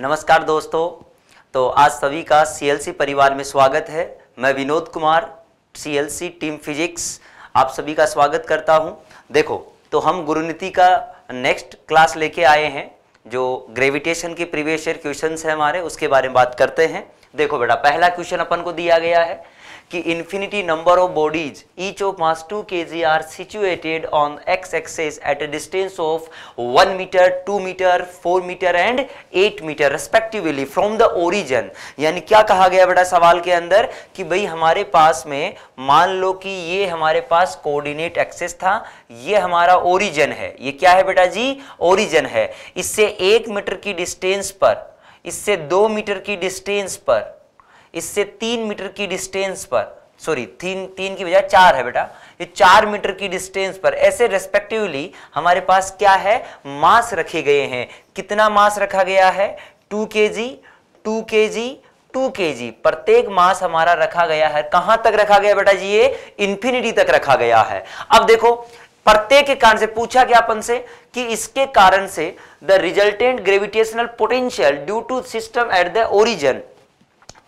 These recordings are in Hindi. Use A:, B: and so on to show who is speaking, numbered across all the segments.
A: नमस्कार दोस्तों तो आज सभी का सीएलसी परिवार में स्वागत है मैं Vinod Kumar CLC team physics आप सभी का स्वागत करता हूं देखो तो हम गुरुनीति का नेक्स्ट क्लास लेके आए हैं जो ग्रेविटेशन के प्रीवियस ईयर क्वेश्चन है हमारे उसके बारे में बात करते हैं देखो बेटा पहला क्वेश्चन अपन को दिया गया है कि infinity number of bodies each of mass two K G are situated on X axis at a distance of one metre two metre four metre and eight metre respectively from the origin यानी क्या कहा गया बेटा सवाल के अंदर कि भाई हमारे पास में मान लो कि ये हमारे पास कोऑर्डिनेट एक्सेस था ये हमारा ओरिजन है ये क्या है बेटा जी ओरिजन है इससे एक मीटर की डिस्टेंस पर इससे दो मीटर की डिस्टेंस पर इससे तीन मीटर की डिस्टेंस पर सॉरी तीन तीन की बजाय चार है बेटा ये चार मीटर की डिस्टेंस पर ऐसे रेस्पेक्टिवली हमारे पास क्या है मास रखे गए हैं कितना मास रखा गया है to K ji to K ji to K जी प्रत्येक मास हमारा रखा गया है कहां तक रखा गया बेटा जी ये इंफिनिटी तक रखा गया है अब देखो प्रत्येक के कारण से पूछा गया अपन से कि इसके कारण से the resultant gravitational potential due to system at the origin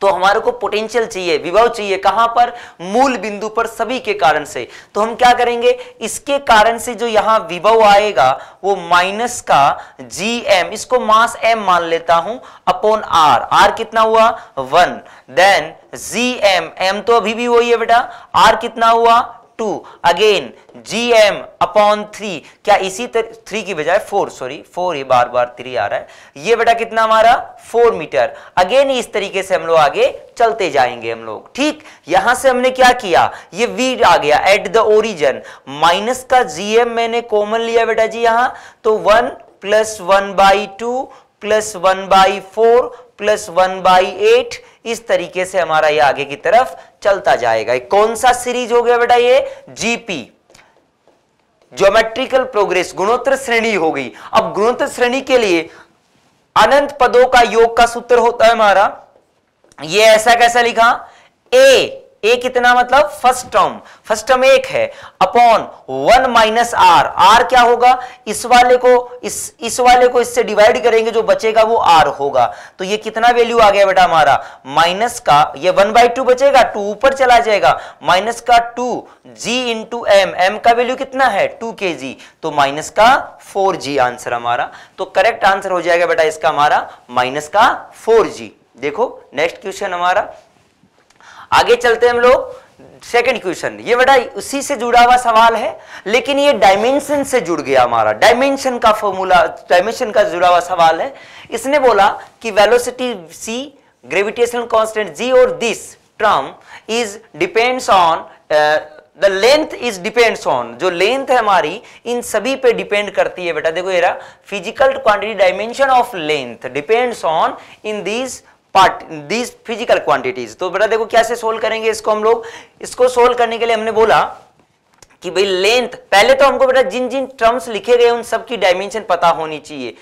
A: तो हमारे को पोटेंशियल चाहिए विभव चाहिए कहां पर मूल बिंदु पर सभी के कारण से तो हम क्या करेंगे इसके कारण से जो यहां विभव आएगा वो माइनस का जी एम इसको मास एम मान लेता हूं अपॉन आर आर कितना हुआ one then G M M तो अभी भी वही है बेटा आर कितना हुआ two again G M upon three क्या इसी थ्री की बजाय फोर सॉरी फोर ही बार बार थ्री आ रहा है ये बेटा कितना हमारा फोर मीटर अगेन इस तरीके से हम लोग आगे चलते जाएंगे हम लोग ठीक यहां से हमने क्या किया ये वी आ गया एट द ओरिजन माइनस का जी एम मैंने कॉमन लिया बेटा जी यहां तो one plus one by two plus one by four plus one by eight इस तरीके से हमारा ये आगे की तरफ चलता जाएगा कौन सा सीरीज हो गया बेटा ये जीपी ज्योमेट्रिकल प्रोग्रेस गुणोत्तर श्रेणी हो गई अब गुणोत्तर श्रेणी के लिए अनंत पदों का योग का सूत्र होता है हमारा ये ऐसा कैसा लिखा ए ए कितना मतलब फर्स्ट टर्म फर्स्ट टर्म एक है upon one minus R R क्या होगा इस वाले को इस इस वाले को इससे डिवाइड करेंगे जो बचेगा वो आर होगा तो ये कितना वैल्यू आ गया बेटा हमारा माइनस का ये वन बाई टू बचेगा टू ऊपर चला जाएगा माइनस का two G into M M का वैल्यू कितना है टू के जी तो माइनस का फोर जी आंसर हमारा तो करेक्ट आंसर हो जाएगा बेटा इसका हमारा माइनस का फोर जी देखो नेक्स्ट क्वेश्चन हमारा आगे चलते हम लोग सेकेंड क्वेश्चन ये बेटा उसी से जुड़ा हुआ सवाल है लेकिन ये डायमेंशन से जुड़ गया हमारा डायमेंशन का फॉर्मूला डायमेंशन का जुड़ा हुआ सवाल है इसने बोला कि velocity C gravitation constant G और this term is depends on the length is depends on जो लेंथ है हमारी इन सभी पे डिपेंड करती है बेटा देखो ये physical quantity dimension of length depends on in these part these physical quantities तो बेटा देखो कैसे सोल्व करेंगे इसको हम लोग इसको सोल्व करने के लिए हमने बोला कि भाई लेंथ पहले तो हमको बेटा जिन जिन टर्म्स लिखे गए उन सब की डायमेंशन पता होनी चाहिए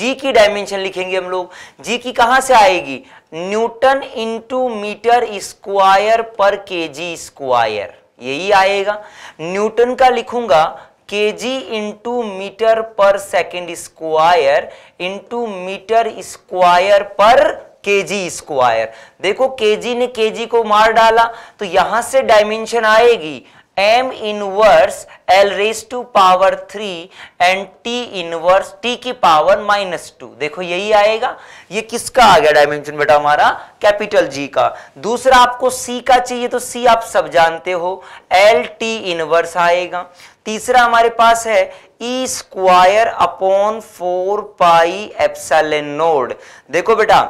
A: जी की डायमेंशन लिखेंगे हम लोग जी की कहां से आएगी Newton into metre square per K जी स्क्वायर यही आएगा न्यूटन का लिखूंगा K G into metre per second square into metre square per K जी स्क्वायर देखो के जी ने के जी को मार डाला तो यहां से डायमेंशन आएगी M inverse L raise to power three and T inverse T की पावर माइनस टू देखो यही आएगा ये किसका आ गया डायमेंशन बेटा हमारा कैपिटल जी का दूसरा आपको सी का चाहिए तो सी आप सब जानते हो एल टी इनवर्स आएगा तीसरा हमारे पास है E square upon four pi epsilon nought देखो बेटा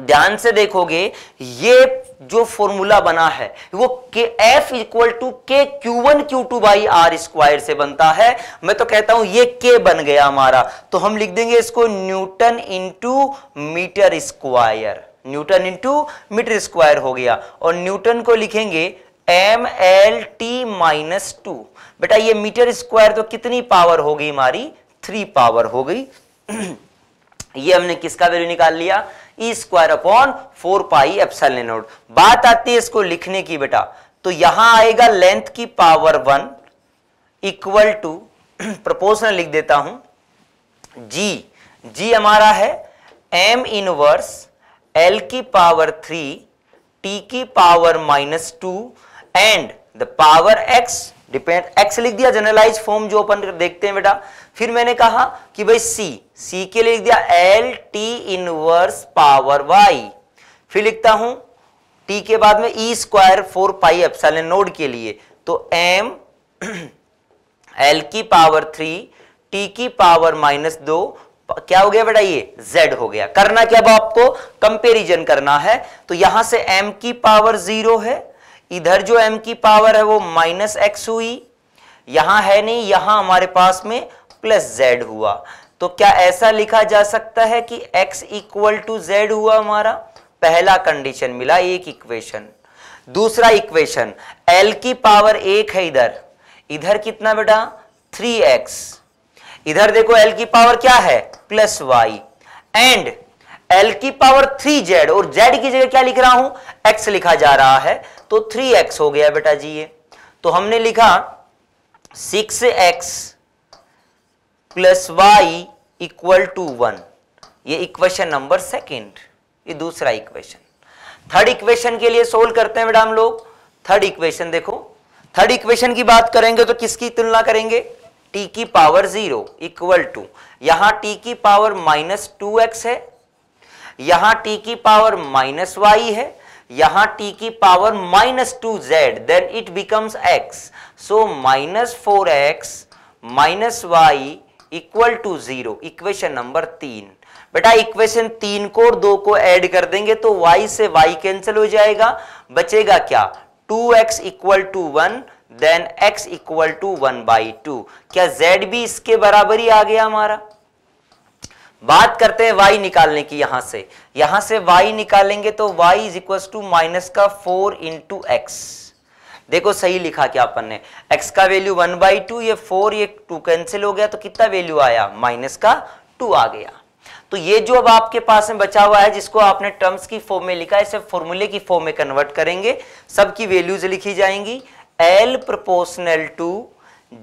A: ध्यान से देखोगे ये जो फॉर्मूला बना है वो के F equal to K Q one Q two by R square से बनता है मैं तो कहता हूं ये के बन गया हमारा तो हम लिख देंगे इसको newton into metre square newton into metre square हो गया और न्यूटन को लिखेंगे M L T minus two बेटा ये मीटर स्क्वायर तो कितनी पावर हो गई हमारी थ्री पावर हो गई ये हमने किसका वैल्यू निकाल लिया E square upon four pi F nought बात आती है इसको लिखने की बेटा तो यहां आएगा लेंथ की power one equal to proportional लिख देता हूं जी जी हमारा है एम इनवर्स एल की पावर थ्री टी की power minus two and the power X depend X लिख दिया जनरलाइज फॉर्म जो अपन देखते हैं बेटा फिर मैंने कहा कि भाई सी सी के लिए लिख दिया L T inverse power Y फिर लिखता हूं टी के बाद में E square four pi epsilon nought के लिए तो एम एल की पावर थ्री टी की पावर माइनस दो क्या हो गया बेटा ये z हो गया करना क्या अब आपको कंपेरिजन करना है तो यहां से m की पावर जीरो है इधर जो m की पावर है वो माइनस एक्स हुई यहां है नहीं यहां हमारे पास में प्लस जेड हुआ तो क्या ऐसा लिखा जा सकता है कि x इक्वल टू जेड हुआ हमारा पहला कंडीशन मिला एक इक्वेशन दूसरा इक्वेशन l की पावर एक है इधर इधर कितना बेटा 3x इधर देखो l की पावर क्या है प्लस वाई एंड एल की पावर थ्री जेड और जेड की जगह क्या लिख रहा हूं एक्स लिखा जा रहा है तो थ्री एक्स हो गया बेटा जी ये तो हमने लिखा six X plus Y equal to one ये इक्वेशन नंबर सेकंड ये दूसरा इक्वेशन थर्ड इक्वेशन के लिए सोल्व करते हैं बेटा हम लोग थर्ड इक्वेशन देखो थर्ड इक्वेशन की बात करेंगे तो किसकी तुलना करेंगे t की पावर जीरो इक्वल टू यहां t की पावर माइनस टू एक्स है यहां t की पावर माइनस वाई है यहां t की power minus two Z then it becomes x so minus four X minus Y equal to zero equation number तीन बेटा इक्वेशन तीन को और दो को ऐड कर देंगे तो y से y कैंसिल हो जाएगा बचेगा क्या two X equal to one then X equal to one by two क्या z भी इसके बराबर ही आ गया हमारा बात करते हैं y निकालने की यहां से यहां से y निकालेंगे तो y is equal to minus का फोर इंटू एक्स देखो सही लिखा क्या अपन ने x का वैल्यू वन बाई टू ये फोर ये टू कैंसिल हो गया तो कितना वैल्यू आया माइनस का टू आ गया तो ये जो अब आपके पास में बचा हुआ है जिसको आपने टर्म्स की फॉर्म में लिखा इसे फॉर्मूले की फॉर्म में कन्वर्ट करेंगे सबकी वैल्यूज लिखी जाएंगी एल प्रपोर्सनल टू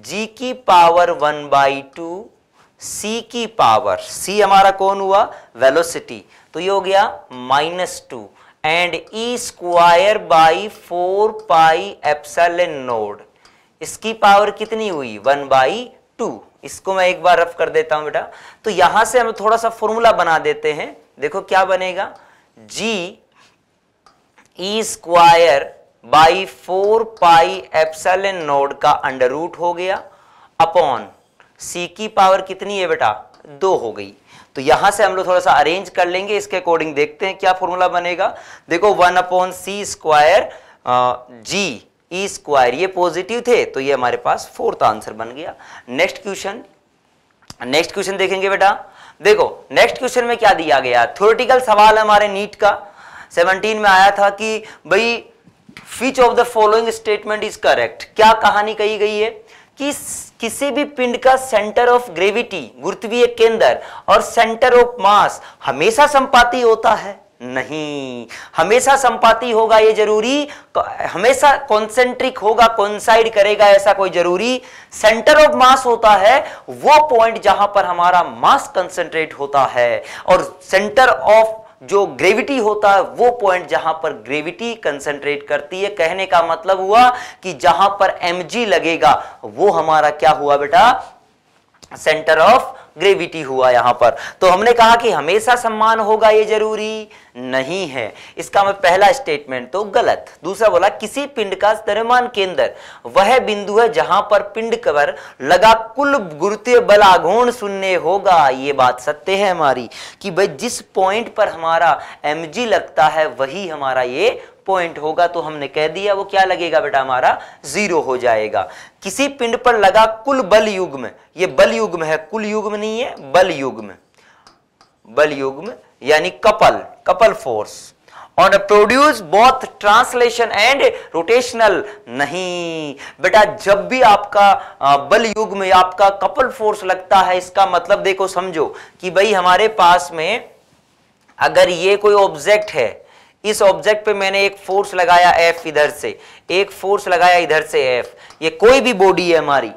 A: जी की power one by two C की पावर सी हमारा कौन हुआ वेलोसिटी तो ये हो गया minus two and E square by four pi epsilon nought इसकी पावर कितनी हुई वन बाई टू इसको मैं एक बार रफ कर देता हूं बेटा तो यहां से हम थोड़ा सा फॉर्मूला बना देते हैं देखो क्या बनेगा G E square by four pi epsilon nought का अंडर रूट हो गया अपॉन सी की पावर कितनी है बेटा दो हो गई तो यहां से हम लोग थोड़ा सा अरेंज कर लेंगे इसके अकॉर्डिंग देखते हैं क्या फॉर्मूला बनेगा देखो one upon C square G E square ये पॉजिटिव थे तो ये हमारे पास फोर्थ आंसर बन गया नेक्स्ट क्वेश्चन नेक्स्ट क्वेश्चन देखेंगे बेटा देखो नेक्स्ट क्वेश्चन में क्या दिया गया थ्योरेटिकल सवाल हमारे नीट का 17 में आया था कि भाई which of the following statement is correct क्या कहानी कही गई है कि किसी भी पिंड का सेंटर ऑफ ग्रेविटी गुरुत्वीय केंद्र और सेंटर ऑफ मास हमेशा संपाती होता है नहीं हमेशा संपाती होगा ये जरूरी हमेशा कॉन्सेंट्रिक होगा कॉन्साइड करेगा ऐसा कोई जरूरी सेंटर ऑफ मास होता है वो पॉइंट जहां पर हमारा मास कंसेंट्रेट होता है और सेंटर ऑफ जो ग्रेविटी होता है वो पॉइंट जहां पर ग्रेविटी कंसंट्रेट करती है कहने का मतलब हुआ कि जहां पर एम लगेगा वो हमारा क्या हुआ बेटा सेंटर ऑफ ग्रेविटी हुआ यहां पर तो हमने कहा कि हमेशा सम्मान होगा ये जरूरी नहीं है इसका मैं पहला स्टेटमेंट तो गलत दूसरा बोला किसी पिंड का द्रव्यमान केंद्र वह बिंदु है जहां पर पिंड कवर लगा कुल गुरुत्व बल आघूर्ण शून्य होगा ये बात सत्य है हमारी कि भाई जिस पॉइंट पर हमारा एम लगता है वही हमारा ये पॉइंट होगा तो हमने कह दिया वो क्या लगेगा बेटा हमारा जीरो हो जाएगा किसी पिंड पर लगा कुल बल युग्म ये बल युग्म है कुल युग्म नहीं है बल युग्म बल युग्म यानी couple couple force on produce both translation and rotational नहीं बेटा जब भी आपका बल युग में आपका कपल फोर्स लगता है इसका मतलब देखो समझो कि भाई हमारे पास में अगर ये कोई ऑब्जेक्ट है इस ऑब्जेक्ट पे मैंने एक फोर्स लगाया एफ इधर से एक फोर्स लगाया इधर से एफ ये कोई भी बॉडी है हमारी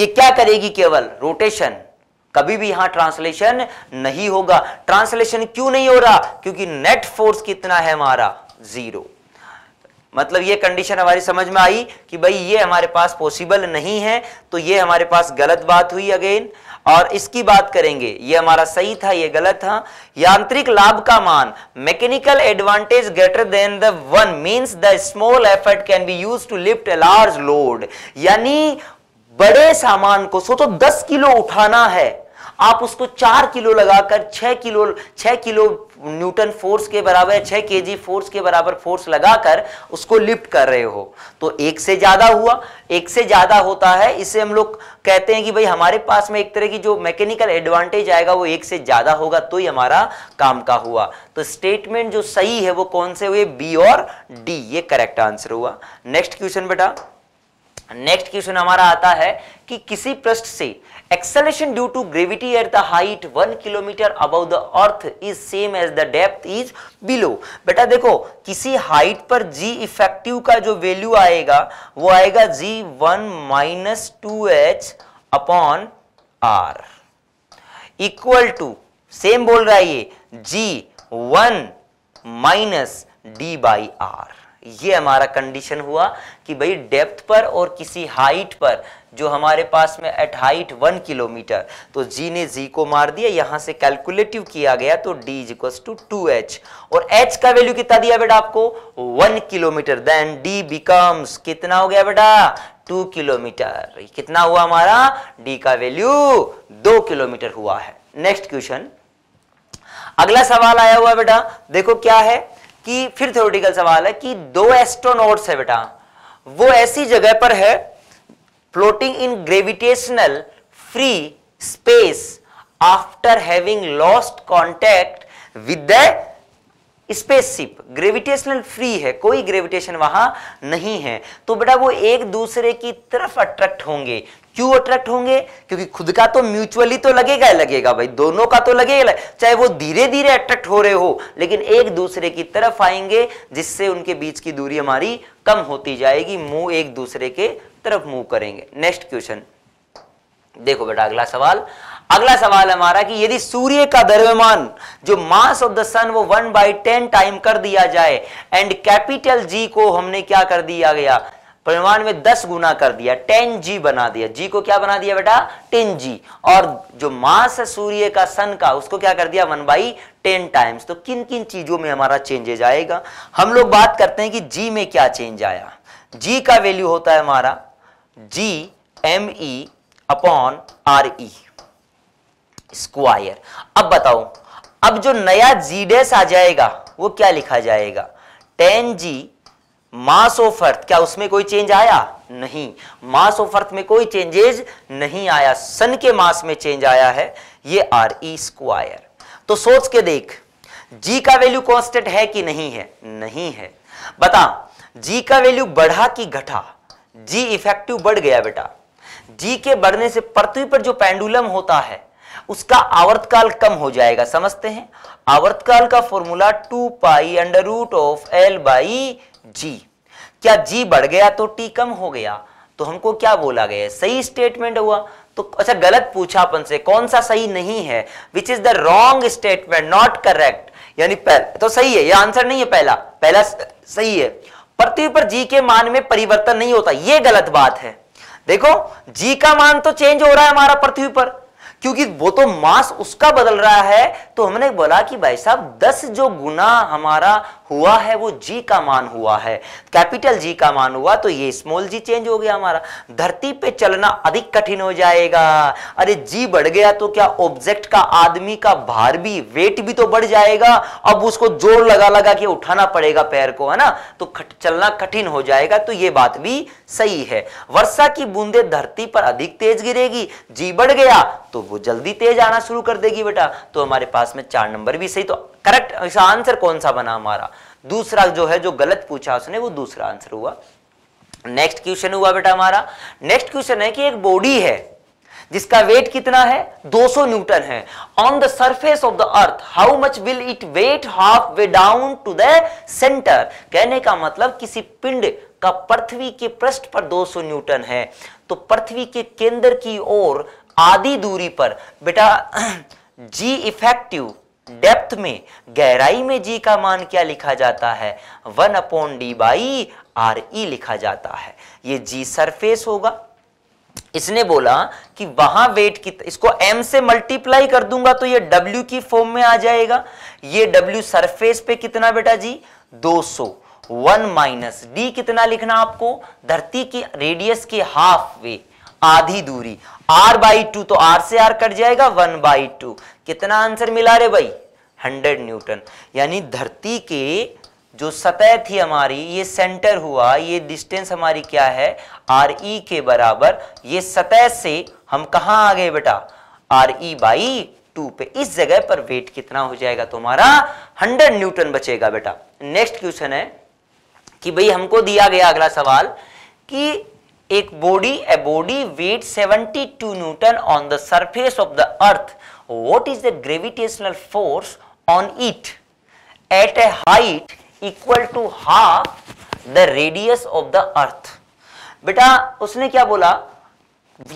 A: ये क्या करेगी केवल रोटेशन कभी भी यहां ट्रांसलेशन नहीं होगा ट्रांसलेशन क्यों नहीं हो रहा क्योंकि नेट फोर्स कितना है हमारा जीरो मतलब ये कंडीशन हमारी समझ में आई कि भाई ये हमारे पास पॉसिबल नहीं है तो ये हमारे पास गलत बात हुई अगेन और इसकी बात करेंगे ये हमारा सही था ये गलत था यांत्रिक लाभ का मान mechanical advantage greater than the one means the small effort can be use to lift a large load यानी बड़े सामान को सोचो दस किलो उठाना है आप उसको चार किलो लगाकर छह किलो छह किलो न्यूटन फोर्स के बराबर छह के जी फोर्स के बराबर फोर्स लगाकर उसको लिफ्ट कर रहे हो तो एक से ज़्यादा हुआ एक से ज़्यादा होता है इसे हम लोग कहते हैं कि भाई हमारे पास में एक तरह की जो मैकेनिकल एडवांटेज आएगा वो एक से ज़्यादा होगा तो ही हमारा काम का हुआ तो स्टेटमेंट जो सही है वो कौन से हुए बी और डी ये करेक्ट आंसर हुआ नेक्स्ट क्वेश्चन बेटा नेक्स्ट क्वेश्चन हमारा आता है कि किसी प्रश्न से acceleration due to gravity at the height 1 kilometer above the earth is same as the depth is below बेटा देखो किसी हाइट पर g इफेक्टिव का जो वैल्यू आएगा वो आएगा g 1 minus two H upon R equal to same बोल रहा है ये g 1 minus D by R ये हमारा कंडीशन हुआ कि भाई डेप्थ पर और किसी हाइट पर जो हमारे पास में एट हाइट वन किलोमीटर तो जी ने जी को मार दिया यहां से कैलकुलेटिव किया गया तो D is equal to two H और एच का वैल्यू कितना दिया बेटा आपको one kilometre then D becomes कितना हो गया बेटा टू किलोमीटर कितना हुआ हमारा डी का वैल्यू दो किलोमीटर हुआ है नेक्स्ट क्वेश्चन अगला सवाल आया हुआ बेटा देखो क्या है कि फिर थ्योरिटिकल सवाल है कि दो एस्ट्रोनॉट्स है बेटा वो ऐसी जगह पर है floating in gravitational free space after having lost contact with the spaceship gravitational free है कोई ग्रेविटेशन वहां नहीं है तो बेटा वो एक दूसरे की तरफ अट्रैक्ट होंगे क्यों अट्रैक्ट होंगे क्योंकि खुद का तो म्यूचुअली तो लगेगा ही लगेगा भाई दोनों का तो लगेगा चाहे वो धीरे धीरे अट्रैक्ट हो रहे हो लेकिन एक दूसरे की तरफ आएंगे जिससे उनके बीच की दूरी हमारी कम होती जाएगी मुंह एक दूसरे के तरफ मूव करेंगे नेक्स्ट क्वेश्चन देखो बेटा अगला सवाल अगला सवाल हमारा कि यदि सूर्य का द्रव्यमान जो मास ऑफ द सन वो वन बाई टेन टाइम कर दिया जाए एंड कैपिटल जी को हमने क्या कर दिया गया परिमाण तो में दस गुना कर दिया टेन जी बना दिया जी को क्या बना दिया बेटा टेन जी और जो मास है सूर्य का सन का उसको क्या कर दिया वन बाई टेन टाइम्स तो किन किन चीजों में हमारा चेंजेज आएगा हम लोग बात करते हैं कि जी में क्या चेंज आया जी का वैल्यू होता है हमारा G M E upon R E square अब बताओ अब जो नया जी डेस आ जाएगा वो क्या लिखा जाएगा टेन जी मास ऑफ अर्थ क्या उसमें कोई चेंज आया नहीं मास ऑफ अर्थ में कोई चेंजेज नहीं आया सन के मास में चेंज आया है ये आर ई स्क्वायर तो सोच के देख जी का वैल्यू कांस्टेंट है कि नहीं है नहीं है बता जी का वैल्यू बढ़ा कि घटा जी इफेक्टिव बढ़ गया बेटा जी के बढ़ने से पृथ्वी पर जो पेंडुलम होता है उसका आवर्तकाल कम हो जाएगा समझते हैं आवर्तकाल का formula two pi under root of L by G क्या जी बढ़ गया तो टी कम हो गया तो हमको क्या बोला गया सही स्टेटमेंट हुआ तो अच्छा गलत पूछा अपन से कौन सा सही नहीं है which is the wrong statement not correct यानी तो सही है ये आंसर नहीं है पहला पहला सही है पृथ्वी पर जी के मान में परिवर्तन नहीं होता ये गलत बात है देखो जी का मान तो चेंज हो रहा है हमारा पृथ्वी पर क्योंकि वो तो मास उसका बदल रहा है तो हमने बोला कि भाई साहब दस जो गुना हमारा हुआ है वो जी का मान हुआ है कैपिटल जी का मान हुआ तो ये स्मॉल जी चेंज हो गया हमारा धरती पे चलना अधिक कठिन हो जाएगा अरे जी बढ़ गया तो क्या ऑब्जेक्ट का आदमी का भार भी वेट भी तो बढ़ जाएगा अब उसको जोर लगा लगा के उठाना पड़ेगा पैर को है ना तो खट, चलना कठिन हो जाएगा तो ये बात भी सही है वर्षा की बूंदे धरती पर अधिक तेज गिरेगी जी बढ़ गया तो वो जल्दी तेज आना शुरू कर देगी बेटा तो हमारे पास में चार नंबर भी सही तो करेक्ट इसका आंसर कौन सा बना हमारा दूसरा जो है जो गलत पूछा उसने वो दूसरा आंसर हुआ नेक्स्ट क्वेश्चन हुआ बेटा हमारा नेक्स्ट क्वेश्चन है कि एक बॉडी है जिसका वेट कितना है 200 न्यूटन है on the surface of the earth how much will it weigh half way down to the centre कहने का मतलब किसी पिंड का पृथ्वी के पृष्ठ पर 200 न्यूटन है तो पृथ्वी के केंद्र की ओर आधी दूरी पर बेटा जी इफेक्टिव डेप्थ में गहराई में जी का मान क्या लिखा जाता है one upon D by R E लिखा जाता है ये जी सरफेस होगा इसने बोला कि वहां वेट की इसको एम से मल्टीप्लाई कर दूंगा तो ये डब्ल्यू की फॉर्म में आ जाएगा ये डब्ल्यू सरफेस पे कितना बेटा जी 200 सौ वन माइनस डी कितना लिखना आपको धरती की रेडियस के हाफ वे आधी दूरी आर बाई टू तो आर से आर कट जाएगा वन बाई टू कितना आंसर मिला रे भाई 100 न्यूटन यानी धरती के जो सतह थी हमारी ये सेंटर हुआ ये डिस्टेंस हमारी क्या है आर ई के बराबर ये सतह से हम कहा आ गए बेटा आर ई बाई टू पे इस जगह पर वेट कितना हो जाएगा तुम्हारा 100 न्यूटन बचेगा बेटा नेक्स्ट क्वेश्चन है कि भाई हमको दिया गया अगला सवाल कि एक body a body weight 72 newton on the surface of the earth what is the gravitational force on it at a height equal to half the radius of the earth बेटा उसने क्या बोला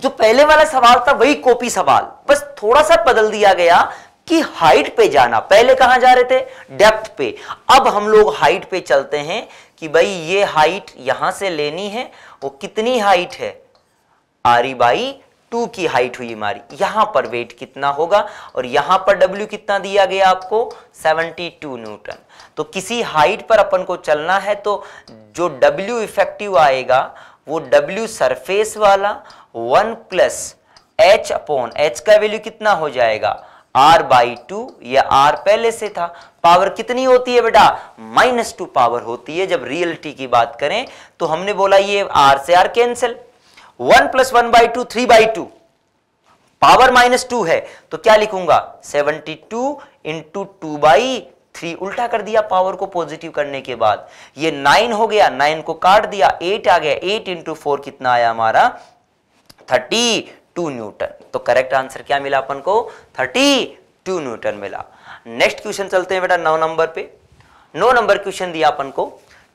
A: जो पहले वाला सवाल था वही कॉपी सवाल बस थोड़ा सा बदल दिया गया कि हाइट पे जाना पहले कहां जा रहे थे डेप्थ पे अब हम लोग हाइट पे चलते हैं कि भाई ये हाइट यहां से लेनी है वो कितनी हाइट है आरी बाई टू की हाइट हुई हमारी यहां पर वेट कितना होगा और यहां पर डब्ल्यू कितना दिया गया आपको 72 न्यूटन तो किसी हाइट पर अपन को चलना है तो जो डब्ल्यू इफेक्टिव आएगा वो डब्ल्यू सरफेस वाला one plus H upon H का वैल्यू कितना हो जाएगा आर बाई टू या आर पहले से था पावर कितनी होती है बेटा माइनस टू पावर होती है जब रियलिटी की बात करें तो हमने बोला ये आर से R cancel one plus one by two three by two power minus two है तो क्या लिखूंगा seventy two into two by three उल्टा कर दिया पावर को पॉजिटिव करने के बाद ये नाइन हो गया नाइन को काट दिया एट आ गया एट इंटू फोर कितना आया हमारा थर्टी टू न्यूटन तो करेक्ट आंसर क्या मिला अपन को थर्टी टू न्यूटन मिला नेक्स्ट क्वेश्चन चलते हैं बेटा नौ नंबर पे नौ नंबर क्वेश्चन दिया अपन को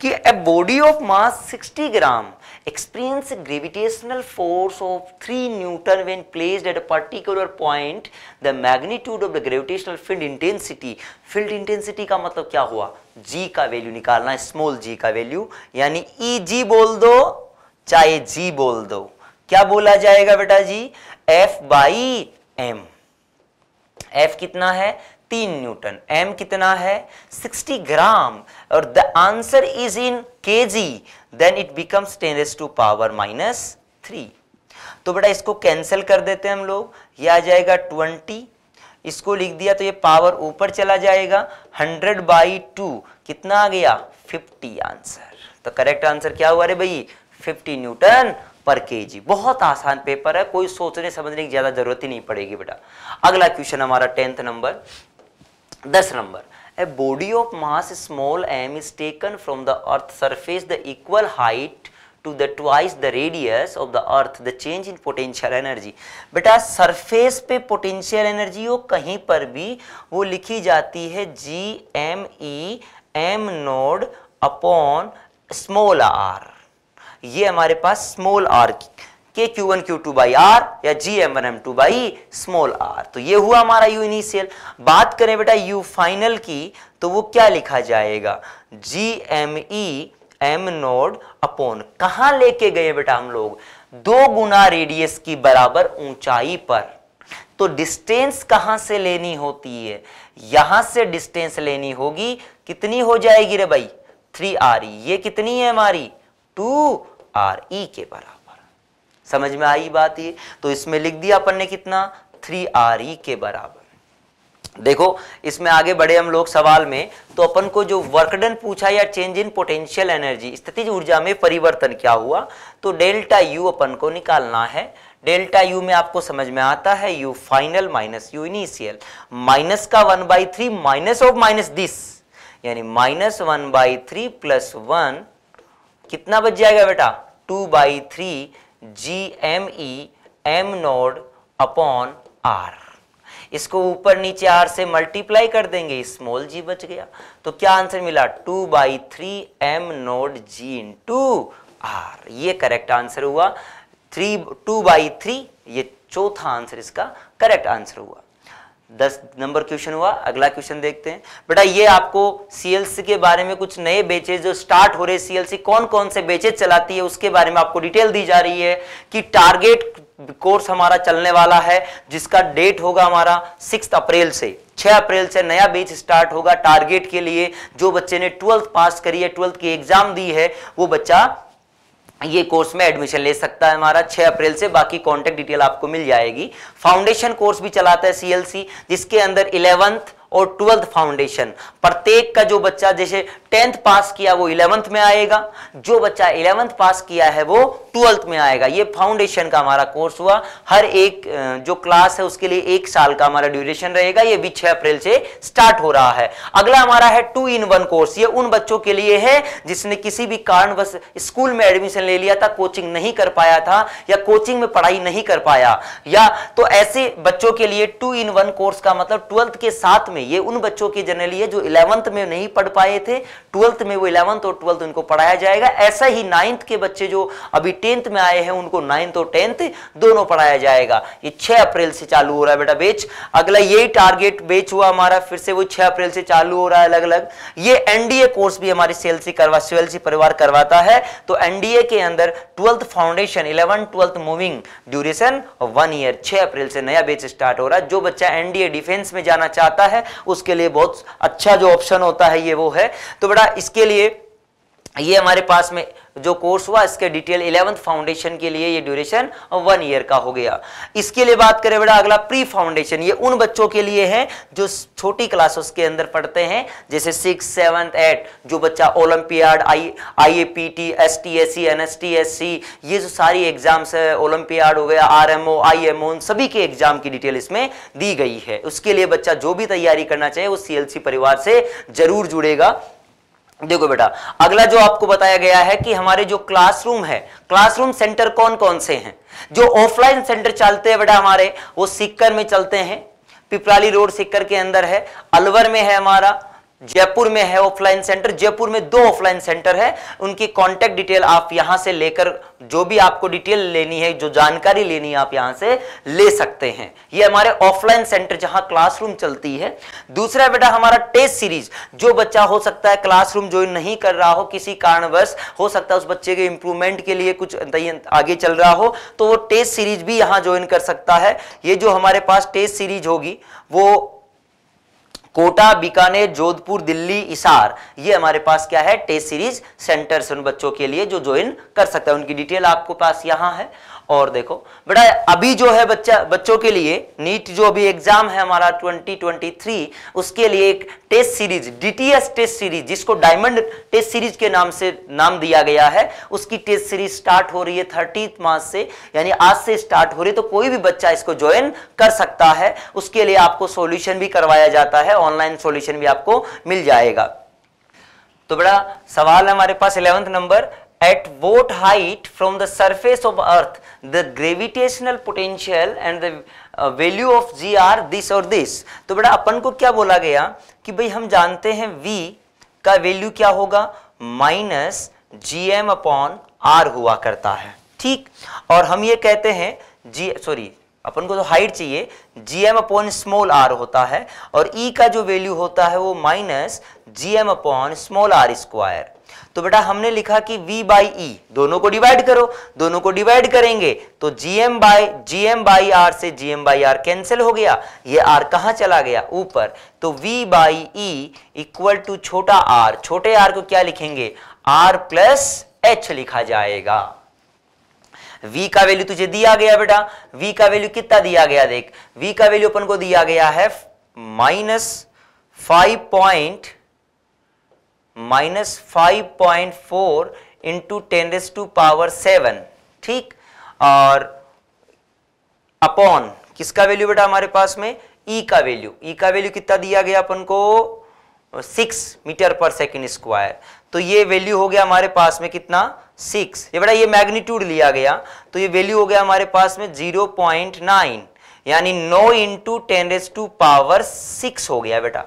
A: कि a body of mass 60 gram experience a gravitational force of 3 Newton when placed at a particular point, the magnitude of the gravitational field intensity, field intensity ka matlab kya hua G ka value nikalna hai small g ka value yani E G बोल दो, चाहे G bol do kya bola jayega beta ji? F by m, F kitna hai तीन न्यूटन एम कितना है सिक्सटी ग्राम और the answer is in K G then it becomes ten raise to power minus three तो बेटा इसको कैंसिल कर देते हैं हम लोग ये आ जाएगा ट्वेंटी इसको लिख दिया तो ये पावर ऊपर चला जाएगा हंड्रेड बाई टू कितना आ गया फिफ्टी आंसर तो करेक्ट आंसर क्या हुआ रे भाई फिफ्टी न्यूटन पर केजी बहुत आसान पेपर है कोई सोचने समझने की ज्यादा जरूरत ही नहीं पड़ेगी बेटा अगला क्वेश्चन हमारा टेंथ नंबर दस number a body of mass small m is taken from the earth surface the equal height to the twice the radius of the earth the change in potential energy बेटा सरफेस पे पोटेंशियल एनर्जी हो कहीं पर भी वो लिखी जाती है G M E M naught upon small R ये हमारे पास स्मॉल आर की K Q one Q two by are या G M one M two by small R तो ये हुआ हमारा यू इनिशियल बात करें बेटा यू फाइनल की तो वो क्या लिखा जाएगा G M E M naught upon कहा लेके गए बेटा हम लोग दो गुना रेडियस की बराबर ऊंचाई पर तो डिस्टेंस कहां से लेनी होती है यहां से डिस्टेंस लेनी होगी कितनी हो जाएगी रे भाई थ्री आर e. ये कितनी है हमारी टू आर ई के बराबर समझ में आई बात ये तो इसमें लिख दिया अपन ने कितना थ्री आर ई के बराबर देखो इसमें आगे बढ़े हम लोग सवाल में तो अपन को जो वर्कडन पूछा या चेंज इन पोटेंशियल एनर्जी स्थिति ऊर्जा में परिवर्तन क्या हुआ तो डेल्टा यू अपन को निकालना है डेल्टा यू में आपको समझ में आता है U final minus U initial minus का one by three minus of minus this यानी minus one by three plus one कितना बच जाएगा बेटा two by three G M E M naught upon R इसको ऊपर नीचे आर से मल्टीप्लाई कर देंगे स्मॉल जी बच गया तो क्या आंसर मिला two by three M naught G in to R ये करेक्ट आंसर हुआ थ्री टू बाई थ्री ये चौथा आंसर इसका करेक्ट आंसर हुआ दस नंबर क्वेश्चन हुआ अगला क्वेश्चन देखते हैं बेटा ये आपको सीएलसी के बारे में कुछ नए बेचेज जो स्टार्ट हो रहे सीएलसी कौन कौन से बेचेज चलाती है उसके बारे में आपको डिटेल दी जा रही है कि टारगेट कोर्स हमारा चलने वाला है जिसका डेट होगा हमारा सिक्स अप्रैल से छह अप्रैल से नया बेच स्टार्ट होगा टारगेट के लिए जो बच्चे ने ट्वेल्थ पास करी है ट्वेल्थ की एग्जाम दी है वो बच्चा ये कोर्स में एडमिशन ले सकता है हमारा 6 अप्रैल से बाकी कॉन्टैक्ट डिटेल आपको मिल जाएगी फाउंडेशन कोर्स भी चलाता है सीएलसी जिसके अंदर इलेवंथ और ट्वेल्थ फाउंडेशन प्रत्येक का जो बच्चा जैसे टेंथ पास किया वो इलेवंथ में आएगा जो बच्चा इलेवंथ पास किया है वो ट्वेल्थ में आएगा ये फाउंडेशन का हमारा कोर्स हुआ हर एक जो क्लास है उसके लिए एक साल का हमारा ड्यूरेशन रहेगा ये भी छह अप्रैल से स्टार्ट हो रहा है अगला हमारा है टू इन वन कोर्स ये उन बच्चों के लिए है जिसने किसी भी कारणवश स्कूल में एडमिशन ले लिया था कोचिंग नहीं कर पाया था या कोचिंग में पढ़ाई नहीं कर पाया या तो ऐसे बच्चों के लिए टू इन वन कोर्स का मतलब ट्वेल्थ के साथ में में ये उन बच्चों की जनरली है जो इलेवंथ में नहीं पढ़ पाए थे ट्वेल्थ में वो इलेवंथ और ट्वेल्थ उनको पढ़ाया जाएगा ऐसा ही नाइन्थ के बच्चे जो अभी टेंथ में आए हैं उनको नाइन्थ और टेंथ दोनों पढ़ाया जाएगा ये छह अप्रैल से चालू हो रहा है बेटा बेच अगला यही टारगेट बेच हुआ हमारा फिर से वो छह अप्रैल से चालू हो रहा है अलग अलग ये एनडीए कोर्स भी हमारे सीएलसी करवा सीएलसी परिवार करवाता है तो एनडीए के अंदर twelfth foundation eleven twelfth moving duration one year छह अप्रैल से नया बेच स्टार्ट हो रहा है जो बच्चा एनडीए डिफेंस में जाना चाहता है उसके लिए बहुत अच्छा जो ऑप्शन होता है ये वो है तो बेटा इसके लिए ये हमारे पास में जो कोर्स हुआ इसके डिटेल इलेवंथ फाउंडेशन के लिए ये ड्यूरेशन वन ईयर का हो गया इसके लिए बात करें बेटा अगला प्री फाउंडेशन ये उन बच्चों के लिए है जो छोटी क्लासेस के अंदर पढ़ते हैं जैसे सिक्स सेवन्थ एट जो बच्चा olympiad I I A P T S T S C N S T S C ये जो सारी एग्जाम्स है ओलंपियाड हो गया R M O I M O सभी के एग्जाम की डिटेल इसमें दी गई है उसके लिए बच्चा जो भी तैयारी करना चाहे वो सी एल सी परिवार से जरूर जुड़ेगा देखो बेटा अगला जो आपको बताया गया है कि हमारे जो क्लासरूम है क्लासरूम सेंटर कौन कौन से हैं जो ऑफलाइन सेंटर चलते हैं बेटा हमारे वो सिक्कर में चलते हैं पिपराली रोड सिक्कर के अंदर है अलवर में है हमारा जयपुर में है ऑफलाइन सेंटर जयपुर में दो ऑफलाइन सेंटर है उनकी कांटेक्ट डिटेल आप यहां से लेकर जो भी आपको डिटेल लेनी है जो जानकारी लेनी है आप यहां से ले सकते हैं ये हमारे ऑफलाइन सेंटर जहां क्लासरूम चलती है दूसरा बेटा हमारा टेस्ट सीरीज जो बच्चा हो सकता है क्लासरूम ज्वाइन नहीं कर रहा हो किसी कारणवश हो सकता है उस बच्चे के इंप्रूवमेंट के लिए कुछ आगे चल रहा हो तो वो टेस्ट सीरीज भी यहाँ ज्वाइन कर सकता है ये जो हमारे पास टेस्ट सीरीज होगी वो कोटा बीकानेर जोधपुर दिल्ली इसार ये हमारे पास क्या है टेस्ट सीरीज सेंटर्स उन बच्चों के लिए जो ज्वाइन कर सकता है उनकी डिटेल आपको पास यहाँ है और देखो बेटा अभी जो है बच्चा बच्चों के लिए नीट जो अभी एग्जाम है हमारा 2023 उसके लिए एक test series DTS test series जिसको डायमंड टेस्ट सीरीज के नाम से नाम दिया गया है उसकी टेस्ट सीरीज स्टार्ट हो रही है थर्टी मार्च से यानी आज से स्टार्ट हो रही है तो कोई भी बच्चा इसको ज्वाइन कर सकता है उसके लिए आपको सोल्यूशन भी करवाया जाता है ऑनलाइन सोल्यूशन भी आपको मिल जाएगा तो बड़ा सवाल है हमारे पास eleventh number at what height from the surface of earth the gravitational potential and the value of G R this और दिस तो बेटा अपन को क्या बोला गया कि भाई हम जानते हैं v का वैल्यू क्या होगा minus G M upon R हुआ करता है ठीक और हम ये कहते हैं जी सॉरी अपन को तो हाइट चाहिए G M upon small R होता है और ई e का जो वैल्यू होता है वो minus G M upon small R square तो बेटा हमने लिखा कि v बाई ई e, दोनों को डिवाइड करो दोनों को डिवाइड करेंगे तो gm by gm by R से gm बाई आर कैंसिल हो गया ये r कहां चला गया ऊपर तो v by E equal to छोटा r छोटे r को क्या लिखेंगे r प्लस एच लिखा जाएगा v का वैल्यू तुझे दिया गया बेटा v का वैल्यू कितना दिया गया देख v का वैल्यू अपन को दिया गया है minus five point minus five point four into ten raise to power seven ठीक और अपॉन किसका वैल्यू बेटा हमारे पास में ई e का वैल्यू ई e का वैल्यू कितना दिया गया अपन को six metre per second square तो ये वैल्यू हो गया हमारे पास में कितना सिक्स ये बेटा ये मैग्नीट्यूड लिया गया तो ये वैल्यू हो गया हमारे पास में जीरो पॉइंट नाइन यानी nine into ten raise to power six हो गया बेटा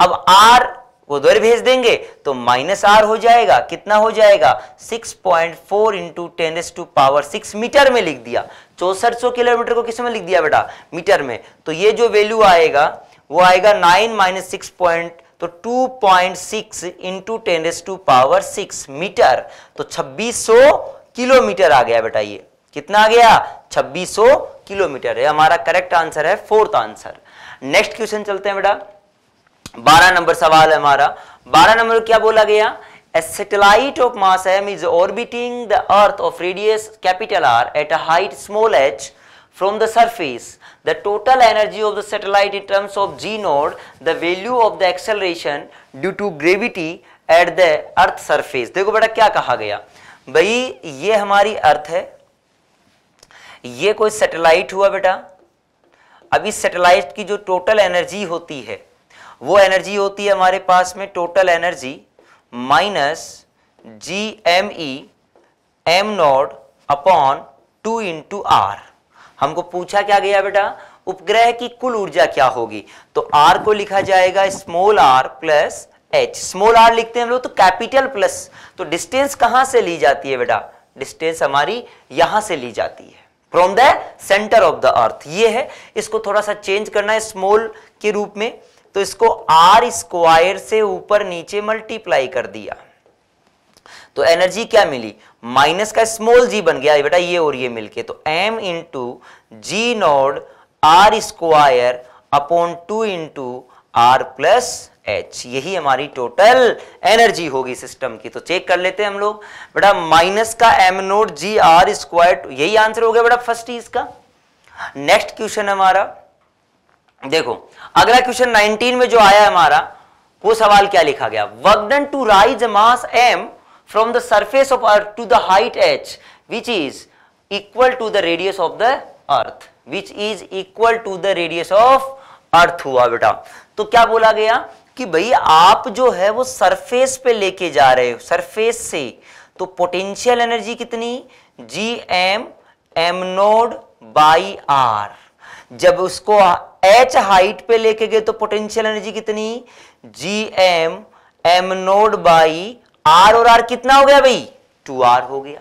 A: अब आर उधर भेज देंगे तो माइनस आर हो जाएगा कितना हो जाएगा 6.4 point four into ten raise to power six metre में लिख दिया चौसठ सौ किलोमीटर को किस में लिख दिया बेटा मीटर में तो ये जो वैल्यू आएगा वो आएगा नाइन माइनस सिक्स पॉइंट तो 2.6 point six into ten raise to power six metre तो 2600 किलोमीटर आ गया बेटा ये कितना आ गया 2600 किलोमीटर है हमारा करेक्ट आंसर है फोर्थ आंसर नेक्स्ट क्वेश्चन चलते हैं बेटा बारह नंबर सवाल है हमारा बारह नंबर क्या बोला गया satellite of mass M is orbiting the earth of radius capital R at a height small H from the surface the total energy of the satellite in terms of G naught the value of the acceleration due to gravity at the earth surface देखो बेटा क्या कहा गया भाई ये हमारी अर्थ है ये कोई सेटेलाइट हुआ बेटा अभी सेटेलाइट की जो टोटल एनर्जी होती है वो एनर्जी होती है हमारे पास में total energy minus G M E M naught upon two into R हमको पूछा क्या गया बेटा उपग्रह की कुल ऊर्जा क्या होगी तो आर को लिखा जाएगा small R plus H small R लिखते हैं हम लोग तो कैपिटल प्लस तो डिस्टेंस कहां से ली जाती है बेटा डिस्टेंस हमारी यहां से ली जाती है from the centre of the earth ये है इसको थोड़ा सा चेंज करना है स्मॉल के रूप में तो इसको आर स्क्वायर से ऊपर नीचे मल्टीप्लाई कर दिया तो एनर्जी क्या मिली माइनस का स्मॉल जी बन गया बेटा ये और ये मिलके तो m into G naught R square upon two into R plus H यही हमारी टोटल एनर्जी होगी सिस्टम की तो चेक कर लेते हैं हम लोग बेटा माइनस का M naught G R square यही आंसर हो गया बेटा फर्स्ट इसका नेक्स्ट क्वेश्चन हमारा देखो अगला क्वेश्चन 19 में जो आया हमारा वो सवाल क्या लिखा गया work done to raise mass M from the surface of earth to the height H which is equal to the radius of the earth which is equal to the radius of earth हुआ बेटा तो क्या बोला गया कि भाई आप जो है वो सरफेस पे लेके जा रहे हो सरफेस से तो पोटेंशियल एनर्जी कितनी G M M naught by R जब उसको एच हाइट पे लेके गए तो पोटेंशियल एनर्जी कितनी G M M naught by R और आर कितना हो गया भाई टू आर हो गया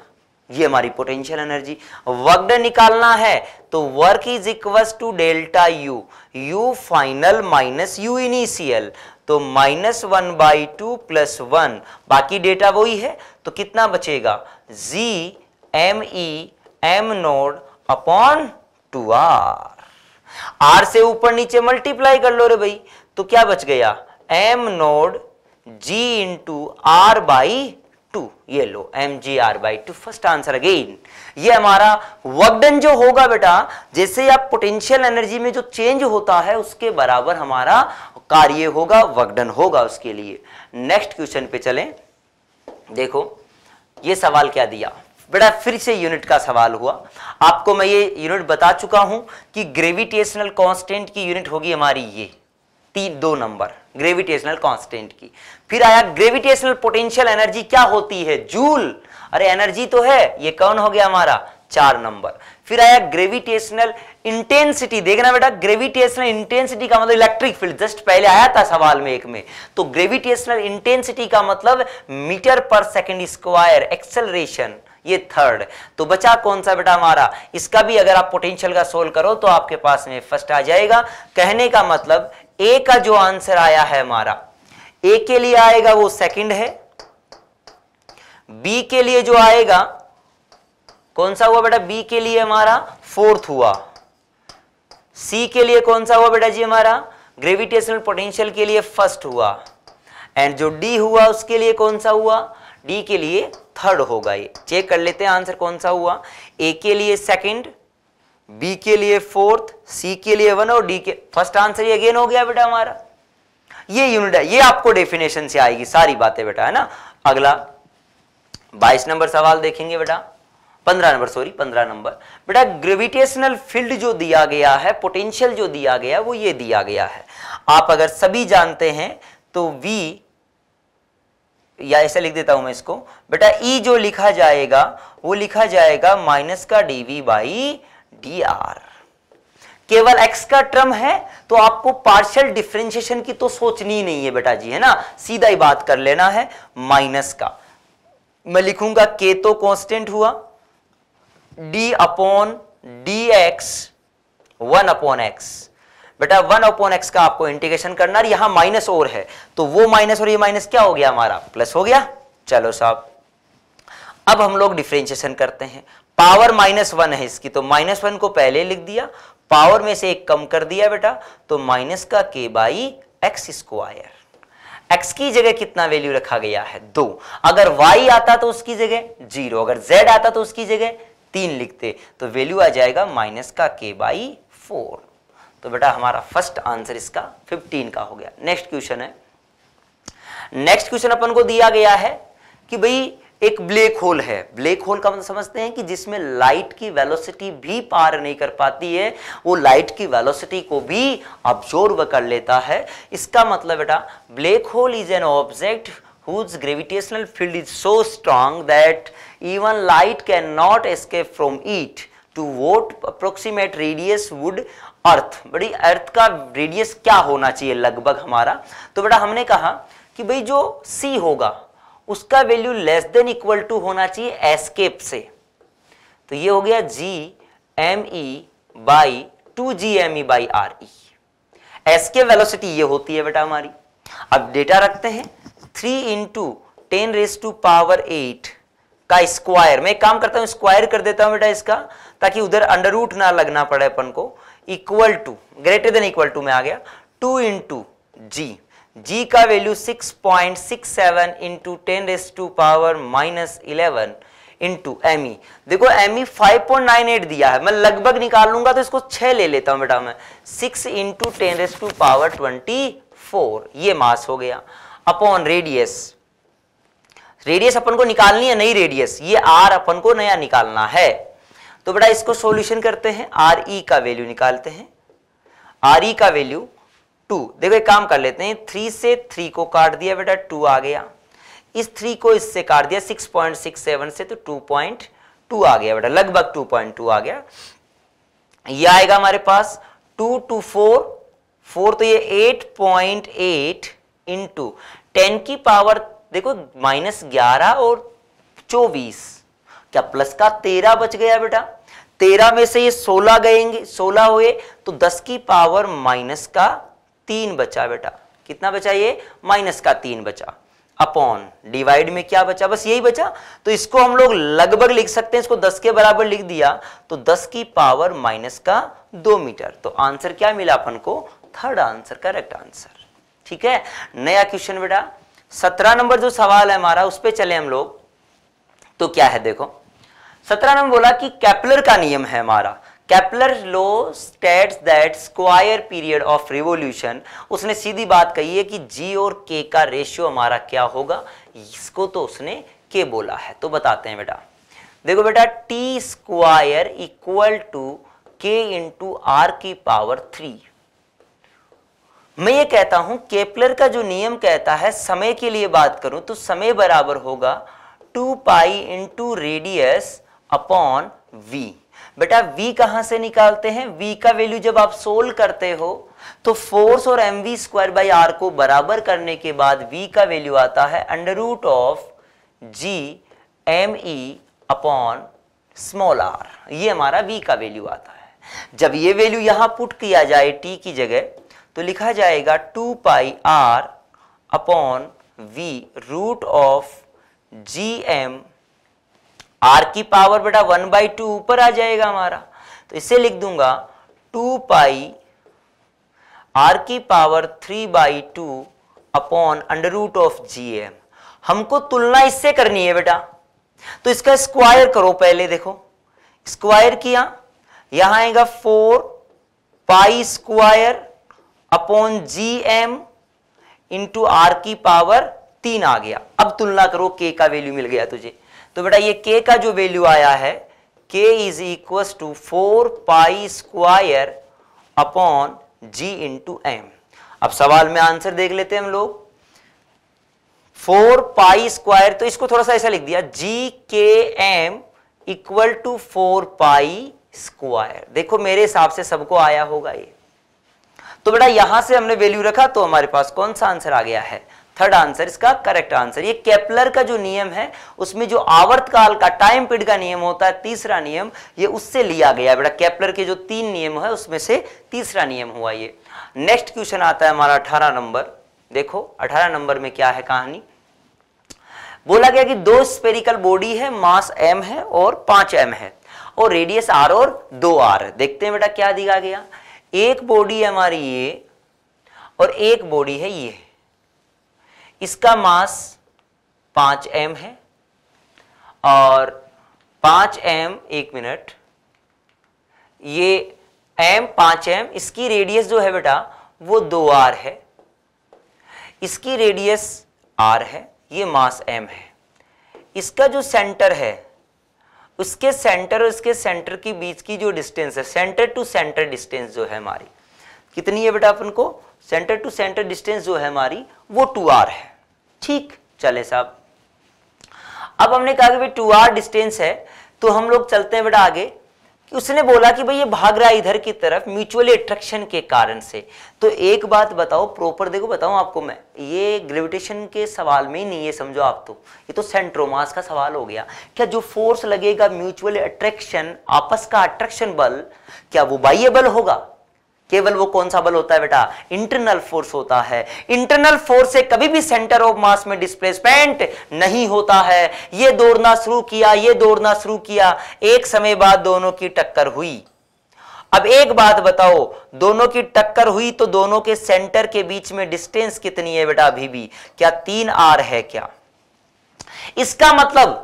A: ये हमारी पोटेंशियल एनर्जी वर्क निकालना है तो work is equal to delta U U final minus U initial तो minus one by two plus one बाकी डेटा वही है तो कितना बचेगा G M E M naught upon two R R से ऊपर नीचे मल्टीप्लाई कर लो रे भाई तो क्या बच गया M naught G into R by two ये लो M G R by two first answer again ये हमारा वर्कडन जो होगा बेटा जैसे आप पोटेंशियल एनर्जी में जो चेंज होता है उसके बराबर हमारा कार्य होगा वर्कडन होगा उसके लिए नेक्स्ट क्वेश्चन पे चलें देखो ये सवाल क्या दिया बेटा फिर से यूनिट का सवाल हुआ आपको मैं ये यूनिट बता चुका हूं कि ग्रेविटेशनल कांस्टेंट की यूनिट होगी हमारी ये तीन दो नंबर ग्रेविटेशनल कांस्टेंट की फिर आया ग्रेविटेशनल पोटेंशियल एनर्जी क्या होती है जूल अरे एनर्जी तो है ये कौन हो गया हमारा चार नंबर फिर आया ग्रेविटेशनल इंटेंसिटी देखना बेटा ग्रेविटेशनल इंटेंसिटी का मतलब इलेक्ट्रिक फील्ड जस्ट पहले आया था सवाल में एक में तो ग्रेविटेशनल इंटेंसिटी का मतलब metre per second square acceleration ये थर्ड तो बचा कौन सा बेटा हमारा इसका भी अगर आप पोटेंशियल का सोल्व करो तो आपके पास में फर्स्ट आ जाएगा कहने का मतलब ए का जो आंसर आया है हमारा ए के लिए आएगा वो सेकंड है बी के लिए जो आएगा कौन सा हुआ बेटा बी के लिए हमारा फोर्थ हुआ सी के लिए कौन सा हुआ बेटा जी हमारा ग्रेविटेशनल पोटेंशियल के लिए फर्स्ट हुआ एंड जो डी हुआ उसके लिए कौन सा हुआ डी के लिए थर्ड होगा ये चेक कर लेते हैं आंसर कौन सा हुआ ए के लिए सेकंड बी के लिए फोर्थ सी के लिए वन और डी के फर्स्ट आंसर ये अगेन हो गया बेटा हमारा ये यूनिट है ये आपको डेफिनेशन से आएगी सारी बातें बेटा है ना अगला बाईस नंबर सवाल देखेंगे बेटा पंद्रह नंबर सॉरी पंद्रह नंबर बेटा ग्रेविटेशनल फील्ड जो दिया गया है पोटेंशियल जो दिया गया वो ये दिया गया है आप अगर सभी जानते हैं तो वी या ऐसा लिख देता हूं मैं इसको बेटा ई e जो लिखा जाएगा वो लिखा जाएगा माइनस का डीवी बाई डी आर केवल x का टर्म है तो आपको पार्शियल डिफ्रेंशिएशन की तो सोचनी ही नहीं है बेटा जी है ना सीधा ही बात कर लेना है माइनस का मैं लिखूंगा k तो कांस्टेंट हुआ d upon D X one upon X बेटा वन अपॉन एक्स का आपको इंटीग्रेशन करना और यहाँ माइनस और है तो वो माइनस और ये माइनस क्या हो गया हमारा प्लस हो गया चलो साहब अब हम लोग डिफ्रेंशिएशन करते हैं पावर माइनस वन है इसकी तो माइनस वन को पहले लिख दिया पावर में से एक कम कर दिया बेटा तो माइनस का के बाई एक्स स्क्वायर एक्स की जगह कितना वैल्यू रखा गया है दो अगर वाई आता तो उसकी जगह जीरो अगर जेड आता तो उसकी जगह तीन लिखते तो वैल्यू आ जाएगा माइनस का के बाई फोर तो बेटा हमारा फर्स्ट आंसर इसका 15 का हो गया नेक्स्ट क्वेश्चन है नेक्स्ट क्वेश्चन अपन को दिया गया है कि भाई एक ब्लैक होल है ब्लैक होल का मतलब समझते हैं कि जिसमें लाइट की वेलोसिटी भी पार नहीं कर पाती है वो लाइट की वेलोसिटी को भी ऑब्जोर्व कर लेता है इसका मतलब बेटा black hole is an object whose gravitational field is so strong that even light can not escape from it to what approximate radius would earth बड़ी अर्थ का रेडियस क्या होना चाहिए लगभग हमारा तो बेटा हमने कहा कि भाई जो सी होगा उसका value less than equal to होना चाहिए एस्केप से तो ये हो गया G M E by two G M E by R E escape velocity ये होती है बेटा हमारी अब डेटा रखते हैं three into ten raise to power eight का स्क्वायर मैं काम करता हूं स्क्वायर कर देता हूं बेटा इसका ताकि उधर अंडर रूट ना लगना पड़े अपन को equal to greater than equal to में आ गया टू इंटू जी जी का value 6.67 point six seven into ten raise to power minus eleven into M E देखो M E five point nine eight दिया है मैं लगभग निकाल लूंगा तो इसको छह ले लेता हूं बेटा मैं six into ten raise to power twenty four ये मास हो गया अपॉन रेडियस रेडियस अपन को निकालनी है नई रेडियस ये आर अपन को नया निकालना है तो बेटा इसको सॉल्यूशन करते हैं आर ई का वैल्यू निकालते हैं आर ई का वैल्यू टू देखो एक काम कर लेते हैं थ्री से थ्री को काट दिया बेटा टू आ गया इस थ्री को इससे काट दिया सिक्स पॉइंट सिक्स सेवन से तो टू पॉइंट टू आ गया बेटा लगभग टू पॉइंट टू आ गया ये आएगा हमारे पास टू टू फोर फोर तो ये eight point eight into ten की पावर देखो माइनस ग्यारह और चौबीस क्या प्लस का तेरह बच गया बेटा तेरह में से ये सोलह गएंगे सोलह हुए तो दस की पावर माइनस का तीन बचा बेटा कितना बचा ये माइनस का तीन बचा अपॉन डिवाइड में क्या बचा बस यही बचा तो इसको हम लोग लगभग लिख सकते हैं इसको दस के बराबर लिख दिया तो दस की पावर माइनस का दो मीटर तो आंसर क्या मिला अपन को थर्ड आंसर करेक्ट आंसर ठीक है नया क्वेश्चन बेटा सत्रह नंबर जो सवाल है हमारा उस पर चले हम लोग तो क्या है देखो सत्रह नंबर बोला कि कैपलर का नियम है हमारा Kepler law state that square period of revolution उसने सीधी बात कही है कि जी और के का रेशियो हमारा क्या होगा इसको तो उसने के बोला है तो बताते हैं बेटा देखो बेटा T square equal to K into R की पावर थ्री मैं ये कहता हूं केपलर का जो नियम कहता है समय के लिए बात करूं तो समय बराबर होगा two pi into radius upon v बेटा v कहां से निकालते हैं v का वैल्यू जब आप सोल्व करते हो तो फोर्स और M V square by R को बराबर करने के बाद v का वैल्यू आता है under root of G M E upon small R ये हमारा v का वैल्यू आता है जब ये वैल्यू यहां पुट किया जाए t की जगह तो लिखा जाएगा two pi R upon V root of G M R की पावर बेटा वन बाई टू ऊपर आ जाएगा हमारा तो इसे लिख दूंगा टू पाई आर की power three by two upon under root of G M हमको तुलना इससे करनी है बेटा तो इसका स्क्वायर करो पहले देखो स्क्वायर किया यहां आएगा four pi square upon G M into R की पावर तीन आ गया अब तुलना करो के का वैल्यू मिल गया तुझे तो बेटा ये के का जो वैल्यू आया है K is equal to four pi square upon G into M अब सवाल में आंसर देख लेते हैं हम लोग फोर पाई स्क्वायर तो इसको थोड़ा सा ऐसा लिख दिया G K M equal to four pi square देखो मेरे हिसाब से सबको आया होगा ये तो बेटा यहां से हमने वैल्यू रखा तो हमारे पास कौन सा आंसर आ गया है थर्ड आंसर इसका करेक्ट आंसर ये केपलर का जो नियम है उसमें जो आवर्त काल का टाइम पीड का नियम होता है तीसरा नियम ये उससे लिया गया बेटा केपलर के जो तीन नियम है उसमें से तीसरा नियम हुआ ये नेक्स्ट क्वेश्चन आता है हमारा अठारह नंबर देखो अठारह नंबर में क्या है कहानी बोला गया कि दो स्पेरिकल बॉडी है मास एम है और पांच एम है और रेडियस आर और दो आर देखते हैं बेटा क्या दिखा गया एक बॉडी है हमारी ये और एक बॉडी है ये इसका मास पांच एम है और पांच एम एक मिनट ये एम पांच एम इसकी रेडियस जो है बेटा वो दो आर है इसकी रेडियस आर है ये मास एम है इसका जो सेंटर है उसके सेंटर और इसके सेंटर के बीच की जो डिस्टेंस है सेंटर टू सेंटर डिस्टेंस जो है हमारी कितनी है बेटा अपन को सेंटर टू सेंटर डिस्टेंस जो है हमारी वो टू आर है ठीक चले साहब अब हमने कहा कि भाई टू आर डिस्टेंस है तो हम लोग चलते हैं बेटा आगे कि उसने बोला कि भाई ये भाग रहा है इधर की तरफ म्यूचुअली अट्रैक्शन के कारण से तो एक बात बताओ प्रॉपर देखो बताऊं आपको मैं ये ग्रेविटेशन के सवाल में ही नहीं है समझो आप तो ये तो सेंट्रोमास का सवाल हो गया क्या जो फोर्स लगेगा म्यूचुअल अट्रैक्शन आपस का अट्रैक्शन बल क्या वो बाह्य बल होगा केवल वो कौन सा बल होता है बेटा इंटरनल फोर्स होता है इंटरनल फोर्स से कभी भी सेंटर ऑफ मास में डिस्प्लेसमेंट नहीं होता है ये दौड़ना शुरू किया ये दौड़ना शुरू किया एक समय बाद दोनों की टक्कर हुई अब एक बात बताओ दोनों की टक्कर हुई तो दोनों के सेंटर के बीच में डिस्टेंस कितनी है बेटा अभी भी क्या तीन आर है क्या इसका मतलब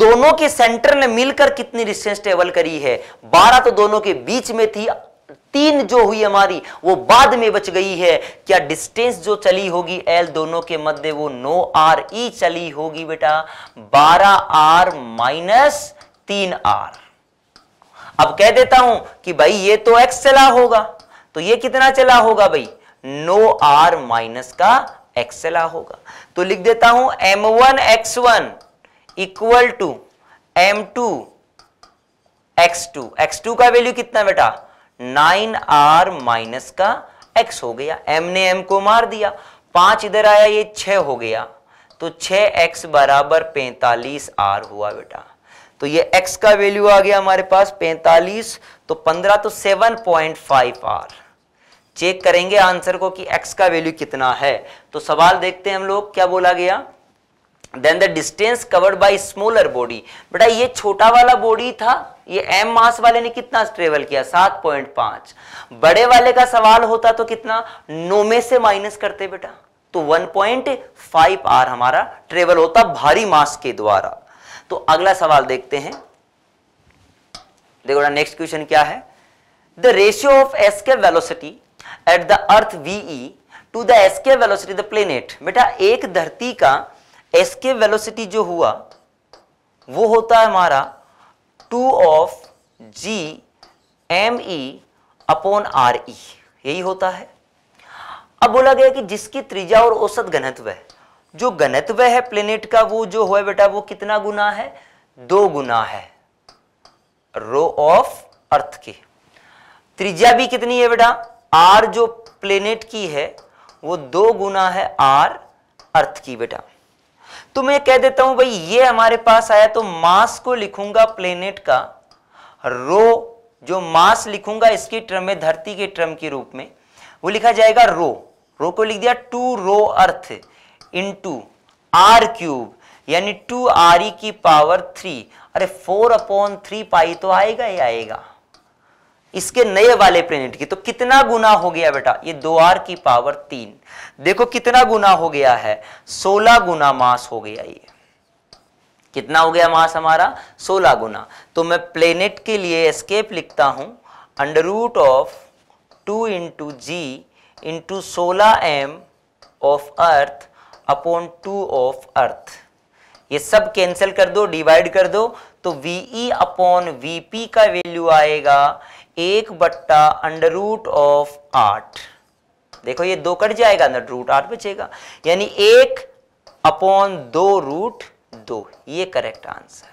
A: दोनों के सेंटर ने मिलकर कितनी डिस्टेंस ट्रेवल करी है बारह तो दोनों के बीच में थी तीन जो हुई हमारी वो बाद में बच गई है क्या डिस्टेंस जो चली होगी एल दोनों के मध्य वो नो आर ई चली होगी बेटा बारह आर माइनस तीन आर अब कह देता हूं कि भाई ये तो एक्स चला होगा तो ये कितना चला होगा भाई नो आर माइनस का एक्स चला होगा तो लिख देता हूं M one X one equal to M two X two X two का वैल्यू कितना बेटा नाइन आर माइनस का एक्स हो गया एम ने एम को मार दिया पांच इधर आया ये छ हो गया तो छ एक्स बराबर पैंतालीस आर हुआ बेटा तो ये एक्स का वैल्यू आ गया हमारे पास पैंतालीस तो पंद्रह तो seven point five R check करेंगे आंसर को कि एक्स का वैल्यू कितना है तो सवाल देखते हैं हम लोग क्या बोला गया then the distance covered by smaller body बेटा ये छोटा वाला बॉडी था ये एम मास वाले ने कितना ट्रेवल किया सात पॉइंट पांच बड़े वाले का सवाल होता तो कितना नो में से माइनस करते बेटा तो वन पॉइंट फाइव आर हमारा ट्रेवल होता भारी मास के द्वारा तो अगला सवाल देखते हैं देखो नेक्स्ट क्वेश्चन क्या है the ratio of escape velocity at the earth VE to the escape velocity the planet बेटा एक धरती का एसके वेलोसिटी जो हुआ वो होता है हमारा two of G M E upon R E यही होता है अब बोला गया कि जिसकी त्रिज्या और औसत घनत्व है जो घनत्व है प्लेनेट का वो जो है बेटा वो कितना गुना है दो गुना है रो ऑफ अर्थ की त्रिज्या भी कितनी है बेटा आर जो प्लेनेट की है वो दो गुना है आर अर्थ की बेटा तो मैं कह देता हूं भाई ये हमारे पास आया तो मास को लिखूंगा प्लेनेट का रो जो मास लिखूंगा इसकी ट्रम में धरती के ट्रम के रूप में वो लिखा जाएगा रो रो को लिख दिया two rho earth in to R cube यानी टू आर ई e की पावर थ्री अरे फोर अपॉन थ्री पाई तो आएगा ही आएगा इसके नए वाले प्लेनेट की तो कितना गुना हो गया बेटा ये दो आर की पावर तीन देखो कितना गुना हो गया है सोलह गुना मास हो गया ये कितना हो गया मास हमारा सोलह गुना तो मैं प्लेनेट के लिए एस्केप लिखता हूं under root of two into G into सोलह M of earth upon two of earth ये सब कैंसिल कर दो डिवाइड कर दो तो वी ई अपॉन पी का वैल्यू आएगा एक बट्टा अंडर रूट ऑफ आठ देखो ये दो कट जाएगा अंदर रूट आठ बचेगा यानी एक अपॉन दो रूट दो ये करेक्ट आंसर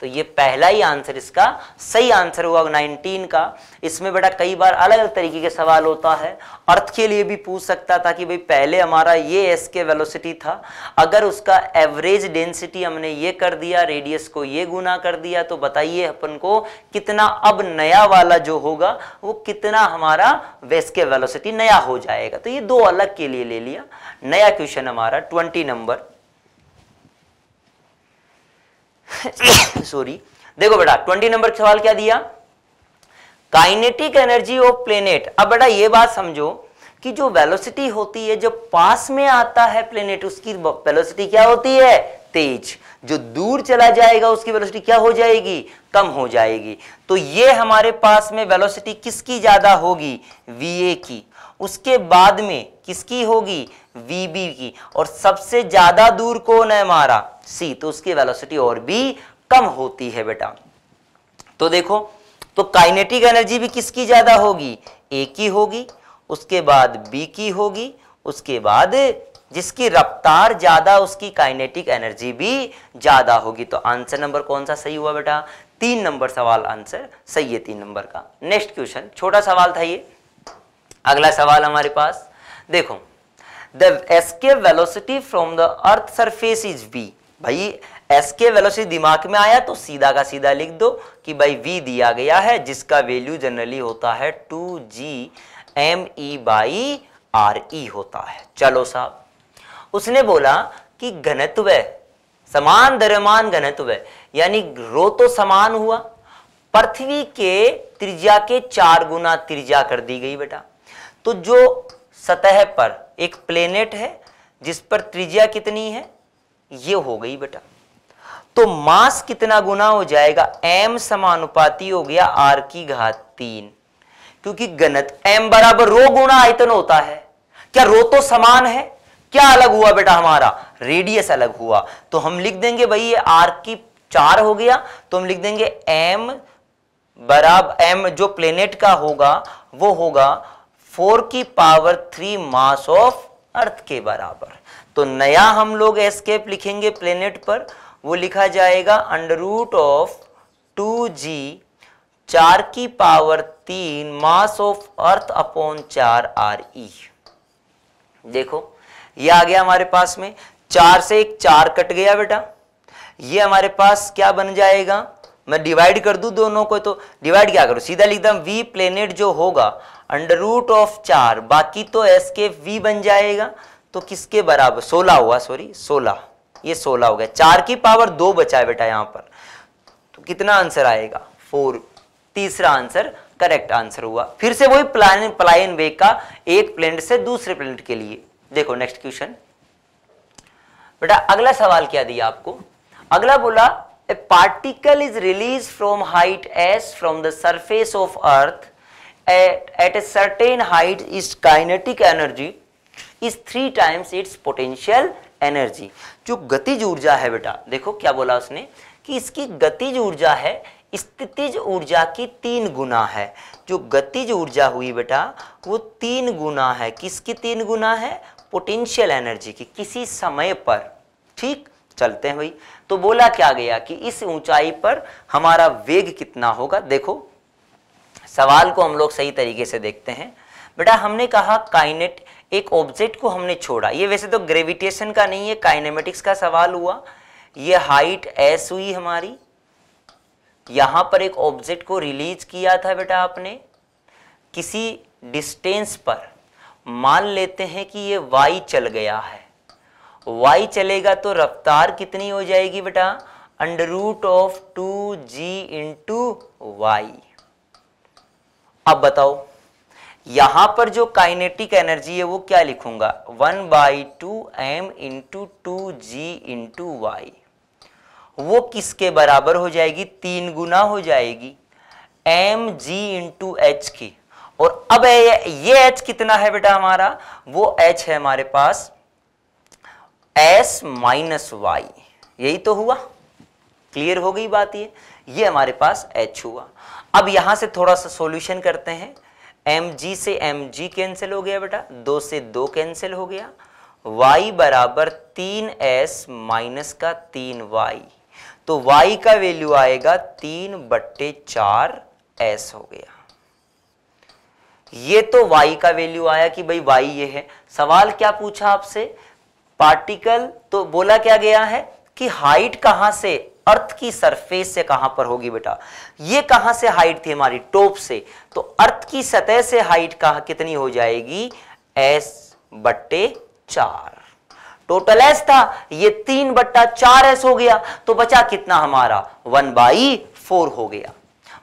A: तो ये पहला ही आंसर इसका सही आंसर होगा 19 का इसमें बेटा कई बार अलग अलग तरीके के सवाल होता है अर्थ के लिए भी पूछ सकता था कि भाई पहले हमारा ये एस के वेलोसिटी था अगर उसका एवरेज डेंसिटी हमने ये कर दिया रेडियस को ये गुना कर दिया तो बताइए अपन को कितना अब नया वाला जो होगा वो कितना हमारा वेस के वेलोसिटी नया हो जाएगा तो ये दो अलग के लिए ले लिया नया क्वेश्चन हमारा ट्वेंटी नंबर सॉरी देखो बेटा ट्वेंटी नंबर सवाल क्या दिया काइनेटिक एनर्जी ऑफ प्लेनेट अब बेटा ये बात समझो कि जो वेलोसिटी होती है जो पास में आता है प्लेनेट उसकी वेलोसिटी क्या होती है तेज जो दूर चला जाएगा उसकी वेलोसिटी क्या हो जाएगी कम हो जाएगी तो ये हमारे पास में वेलोसिटी किसकी ज्यादा होगी ए की उसके बाद में किसकी होगी वीबी की और सबसे ज्यादा दूर कौन है हमारा सी तो उसकी वेलोसिटी और भी कम होती है बेटा तो देखो तो काइनेटिक एनर्जी भी किसकी ज्यादा होगी ए की होगी उसके बाद बी की होगी उसके बाद जिसकी रफ्तार ज्यादा उसकी काइनेटिक एनर्जी भी ज्यादा होगी तो आंसर नंबर कौन सा सही हुआ बेटा तीन नंबर सवाल आंसर सही है तीन नंबर का नेक्स्ट क्वेश्चन छोटा सवाल था ये अगला सवाल हमारे पास देखो the escape velocity from the earth surface is V भाई एसके वेलोसिटी दिमाग में आया तो सीधा का सीधा लिख दो कि भाई वी दिया गया है जिसका वैल्यू जनरली होता है two G M E by R E होता है चलो साहब उसने बोला कि घनत्व समान दरमान घनत्व यानी रो तो समान हुआ पृथ्वी के त्रिज्या के चार गुना त्रिज्या कर दी गई बेटा तो जो सतह पर एक प्लेनेट है जिस पर त्रिज्या कितनी है ये हो गई बेटा तो मास कितना गुना हो जाएगा एम समानुपाती हो गया आर की घात तीन क्योंकि गणित एम बराबर रो गुणा आयतन होता है क्या रो तो समान है क्या अलग हुआ बेटा हमारा रेडियस अलग हुआ तो हम लिख देंगे भाई ये आर की चार हो गया तो हम लिख देंगे एम बराबर एम जो प्लेनेट का होगा वो होगा फोर की power three mass of earth के बराबर तो नया हम लोग एस्केप लिखेंगे प्लेनेट पर वो लिखा जाएगा under root of two G चार की पावर तीन मास ऑफ अर्थ अपॉन चार आर ई देखो ये आ गया हमारे पास में चार से एक चार कट गया बेटा ये हमारे पास क्या बन जाएगा मैं डिवाइड कर दूं दोनों को तो डिवाइड क्या करूं सीधा लिख दम वी प्लेनेट जो होगा अंडर रूट ऑफ चार बाकी तो एस के वी बन जाएगा तो किसके बराबर सोलह हुआ सॉरी सोलह ये सोलह हो गया चार की पावर दो बचा है बेटा यहां पर तो कितना आंसर आएगा फोर तीसरा आंसर करेक्ट आंसर हुआ फिर से वही प्लाइन प्लाइन वे का एक प्लेनेट से दूसरे प्लेनेट के लिए देखो नेक्स्ट क्वेश्चन बेटा अगला सवाल क्या दिया आपको अगला बोला a particle is release from height S from the surface of earth at a certain height height kinetic energy energy three times its potential energy जो गतिज ऊर्जा है बेटा देखो क्या बोला उसने कि इसकी गतिज ऊर्जा है स्थितिज ऊर्जा की तीन गुना है जो गतिज ऊर्जा हुई बेटा वो तीन गुना है किसकी तीन गुना है पोटेंशियल एनर्जी की किसी समय पर ठीक चलते हैं भाई तो बोला क्या गया कि इस ऊंचाई पर हमारा वेग कितना होगा देखो सवाल को हम लोग सही तरीके से देखते हैं बेटा हमने कहा काइनेट एक ऑब्जेक्ट को हमने छोड़ा ये वैसे तो ग्रेविटेशन का नहीं है काइनेमेटिक्स का सवाल हुआ ये हाइट एस हुई हमारी यहाँ पर एक ऑब्जेक्ट को रिलीज किया था बेटा आपने किसी डिस्टेंस पर मान लेते हैं कि ये वाई चल गया है वाई चलेगा तो रफ्तार कितनी हो जाएगी बेटा under root of two G into Y अब बताओ यहां पर जो काइनेटिक एनर्जी है वो क्या लिखूंगा one by two M into two G into Y वो किसके बराबर हो जाएगी तीन गुना हो जाएगी एम जी इंटू एच की और अब ये एच कितना है बेटा हमारा वो एच है हमारे पास एस माइनस वाई यही तो हुआ क्लियर हो गई बात ये ये हमारे पास एच हुआ अब यहां से थोड़ा सा सॉल्यूशन करते हैं एम जी से एम जी कैंसिल हो गया बेटा दो से दो कैंसिल हो गया y बराबर तीन एस माइनस का तीन वाई तो y का वैल्यू आएगा तीन बट्टे चार एस हो गया ये तो y का वैल्यू आया कि भाई y ये है सवाल क्या पूछा आपसे पार्टिकल तो बोला क्या गया है कि हाइट कहां से अर्थ की सरफेस से कहां पर होगी बेटा ये कहां से हाइट थी हमारी टॉप से तो अर्थ की सतह से हाइट कहा कितनी हो जाएगी एस बट्टे चार टोटल एस था ये तीन बट्टा चार एस हो गया तो बचा कितना हमारा वन बाई फोर हो गया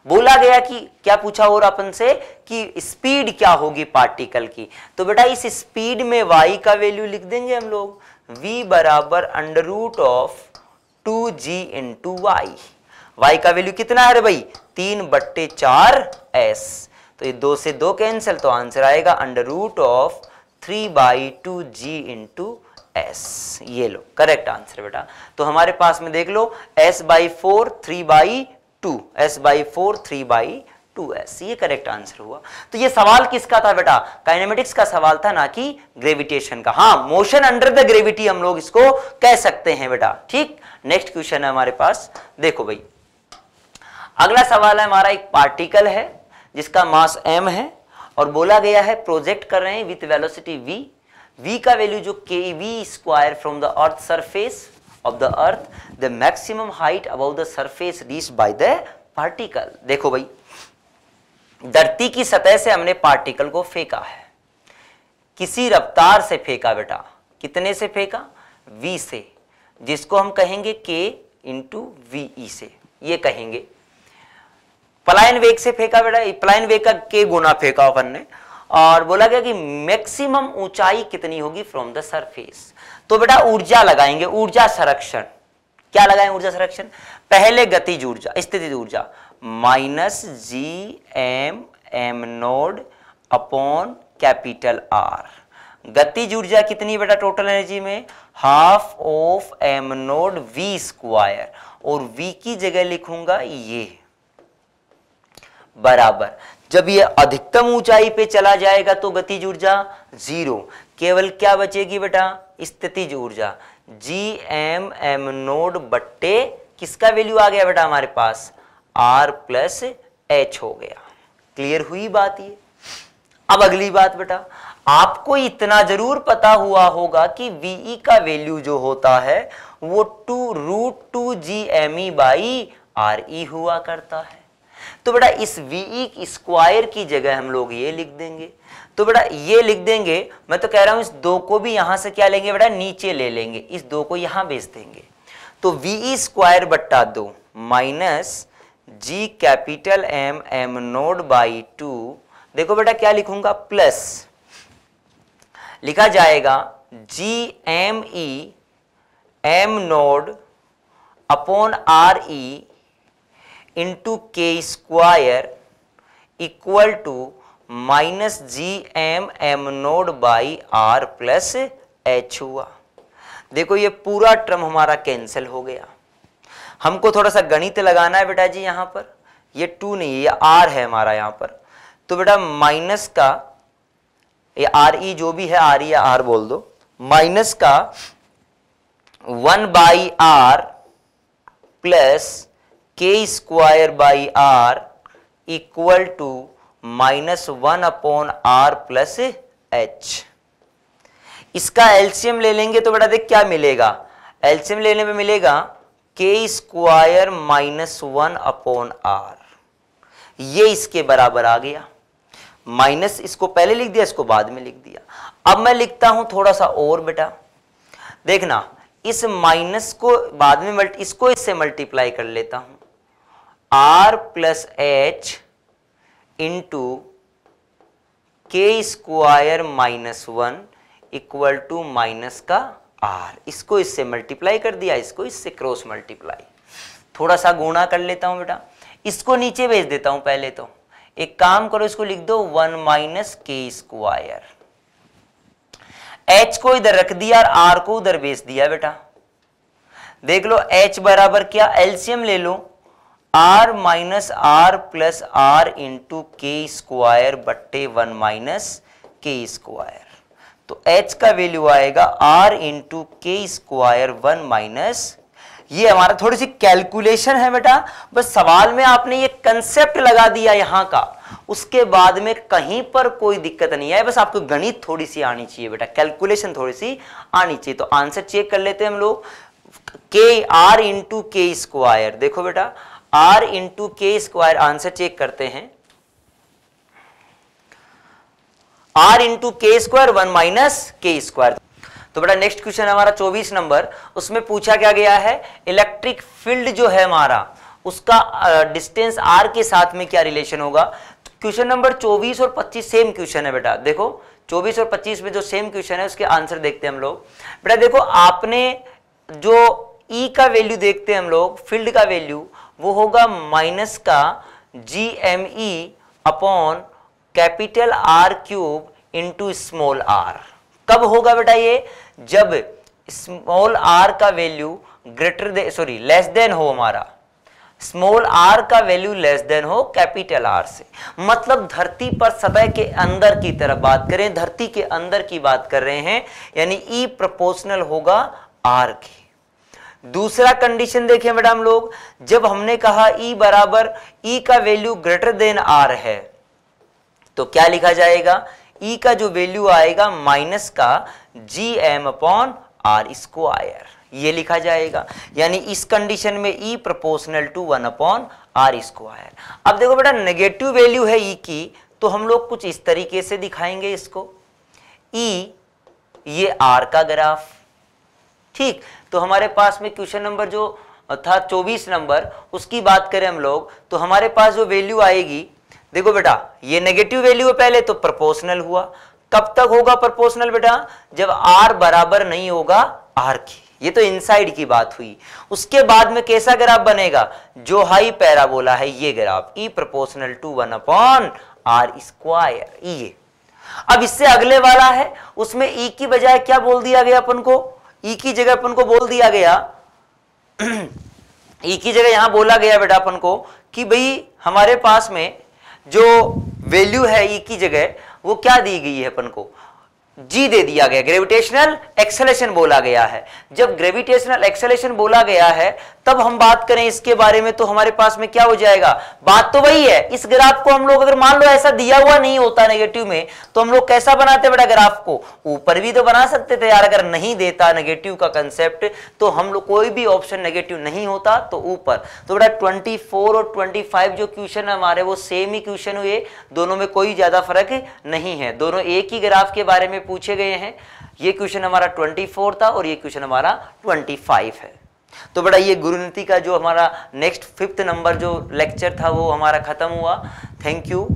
A: बोला गया कि क्या पूछा और अपन से कि स्पीड क्या होगी पार्टिकल की तो बेटा इस स्पीड में वाई का वैल्यू लिख देंगे हम लोग v बराबर under root of two G in into Y Y का वैल्यू कितना है रे भाई तीन बट्टे चार एस तो ये दो से दो कैंसिल तो आंसर आएगा under root of three by two G in into S ये लो करेक्ट आंसर बेटा तो हमारे पास में देख लो S by four three by two S by four three by two S ये करेक्ट आंसर हुआ तो ये सवाल किसका था बेटा काइनेमेटिक्स का सवाल था ना कि ग्रेविटेशन का हाँ मोशन अंडर द ग्रेविटी हम लोग इसको कह सकते हैं बेटा ठीक नेक्स्ट क्वेश्चन है हमारे पास देखो भाई अगला सवाल है हमारा एक पार्टिकल है जिसका मास m है और बोला गया है प्रोजेक्ट कर रहे हैं विथ वेलोसिटी v v का वैल्यू जो K V square from the earth surface of the earth the maximum height about the surface reach by the particle देखो भाई धरती की सतह से हमने पार्टिकल को फेंका है किसी रफ्तार से फेंका बेटा कितने से फेंका v से जिसको हम कहेंगे के इंटू वी से ये कहेंगे पलायन वेग से फेंका बेटा प्लाइन वेग का के गुना फेंका अपन ने और बोला गया कि मैक्सिमम ऊंचाई कितनी होगी फ्रॉम द सरफेस तो बेटा ऊर्जा लगाएंगे ऊर्जा संरक्षण क्या लगाए ऊर्जा संरक्षण पहले गतिज ऊर्जा स्थिति ऊर्जा minus G M M naught upon capital R गतिज ऊर्जा कितनी बेटा टोटल एनर्जी में half of M naught V square और v की जगह लिखूंगा ये बराबर जब ये अधिकतम ऊंचाई पे चला जाएगा तो गतिज ऊर्जा जीरो केवल क्या बचेगी बेटा स्थितिज ऊर्जा जी एम एम नोड बट्टे किसका वैल्यू आ गया बेटा हमारे पास आर प्लस एच हो गया क्लियर हुई बात ये अब अगली बात बेटा आपको इतना जरूर पता हुआ होगा कि वीई e का वैल्यू जो होता है वो two root two G M E by R E हुआ करता है तो बेटा इस वीई e स्क्वायर की जगह हम लोग ये लिख देंगे तो बेटा ये लिख देंगे मैं तो कह रहा हूं इस दो को भी यहां से क्या लेंगे बेटा नीचे ले लेंगे इस दो को यहां भेज देंगे तो वीई स्क्वायर e बट्टा दो minus G capital M M naught by two देखो बेटा क्या लिखूंगा प्लस लिखा जाएगा G M E M naught upon R E into K square equal to minus G M M naught by R plus H हुआ देखो ये पूरा टर्म हमारा कैंसिल हो गया हमको थोड़ा सा गणित लगाना है बेटा जी यहाँ पर ये टू नहीं है ये आर है हमारा यहाँ पर तो बेटा माइनस का ये आर ई e जो भी है आर ई e या आर बोल दो माइनस का one by R plus K square by R equal to minus one upon R plus H इसका एल्सियम ले लेंगे तो बेटा देख क्या मिलेगा एल्सियम लेने में मिलेगा K square minus one upon R ये इसके बराबर आ गया माइनस इसको पहले लिख दिया इसको बाद में लिख दिया अब मैं लिखता हूं थोड़ा सा और बेटा देखना इस माइनस को बाद में मल्टी इसको इससे मल्टीप्लाई कर लेता हूं R plus H into K square minus one equal to minus का आर इसको इससे मल्टीप्लाई कर दिया इसको इससे क्रॉस मल्टीप्लाई थोड़ा सा गुणा कर लेता हूं बेटा इसको नीचे भेज देता हूं पहले तो एक काम करो इसको लिख दो one minus K square H को इधर रख दिया और आर को उधर बेच दिया बेटा देख लो एच बराबर क्या एल्सियम ले लो R minus R plus R into K square बट्टे वन माइनस के स्क्वायर तो एच का वैल्यू आएगा R into K square one minus ये हमारा थोड़ी सी कैलकुलेशन है बेटा बस सवाल में आपने ये कंसेप्ट लगा दिया यहां का उसके बाद में कहीं पर कोई दिक्कत नहीं है बस आपको गणित थोड़ी सी आनी चाहिए बेटा कैलकुलेशन थोड़ी सी आनी चाहिए तो आंसर चेक कर लेते हैं हम लोग के आर इंटू के स्क्वायर देखो बेटा R into K square answer check करते हैं R into K square one minus K square तो बेटा नेक्स्ट क्वेश्चन हमारा 24 नंबर उसमें पूछा क्या गया है इलेक्ट्रिक फील्ड जो है हमारा उसका डिस्टेंस आर के साथ में क्या रिलेशन होगा क्वेश्चन नंबर 24 और 25 सेम क्वेश्चन है बेटा देखो 24 और 25 में जो सेम क्वेश्चन है उसके आंसर देखते हैं हम लोग बेटा देखो आपने जो ई e का वैल्यू देखते हैं हम लोग फील्ड का वैल्यू वो होगा माइनस का G M E upon capital R cube into small R कब होगा बेटा ये जब स्मॉल आर का value greater than sorry less than हो हमारा स्मॉल आर का वैल्यू लेस देन हो कैपिटल आर से मतलब धरती पर सतह के अंदर की तरफ बात करें धरती के अंदर की बात कर रहे हैं यानी ई e प्रोपोर्शनल होगा आर की दूसरा कंडीशन देखें मैडम लोग जब हमने कहा ई e बराबर ई e का वैल्यू ग्रेटर देन आर है तो क्या लिखा जाएगा ई e का जो वैल्यू आएगा माइनस का G M upon R square ये लिखा जाएगा यानी इस कंडीशन में E proportional to one upon R square अब देखो बेटा नेगेटिव वैल्यू है ई e की तो हम लोग कुछ इस तरीके से दिखाएंगे इसको ई e, ये आर का ग्राफ ठीक तो हमारे पास में क्वेश्चन नंबर जो था 24 नंबर उसकी बात करें हम लोग तो हमारे पास जो वैल्यू आएगी देखो बेटा ये नेगेटिव वैल्यू है पहले तो प्रोपोर्शनल हुआ कब तक होगा प्रोपोर्शनल बेटा जब आर बराबर नहीं होगा आर की ये तो इनसाइड की बात हुई उसके बाद में कैसा ग्राफ बनेगा जो हाई पैराबोला है ये graph E proportional to one upon R square ये अब इससे अगले वाला है उसमें ई e की बजाय क्या बोल दिया गया अपन को ई e की जगह अपन को बोल दिया गया ई e की जगह यहां बोला गया बेटा अपन को कि भाई हमारे पास में जो वैल्यू है ई e की जगह वो क्या दी गई है अपन को जी दे दिया गया ग्रेविटेशनल एक्सेलेशन बोला गया है जब ग्रेविटेशनल एक्सेलेशन बोला गया है तब हम बात करें इसके बारे में तो हमारे पास में क्या हो जाएगा बात तो वही है इस ग्राफ को हम लोग अगर मान लो ऐसा दिया हुआ नहीं होता नेगेटिव में तो हम लोग कैसा बनाते बेटा ग्राफ को ऊपर भी तो बना सकते थे यार अगर नहीं देता नेगेटिव का कंसेप्ट तो हम लोग कोई भी ऑप्शन नेगेटिव नहीं होता तो ऊपर तो बेटा ट्वेंटी और ट्वेंटी जो क्वेश्चन हमारे वो सेम ही क्वेश्चन हुए दोनों में कोई ज्यादा फर्क नहीं है दोनों एक ही ग्राफ के बारे में पूछे गए हैं ये क्वेश्चन हमारा 24 था और ये क्वेश्चन हमारा 25 है तो बेटा ये गुरुनीति का जो हमारा नेक्स्ट फिफ्थ नंबर जो लेक्चर था वो हमारा ख़त्म हुआ थैंक यू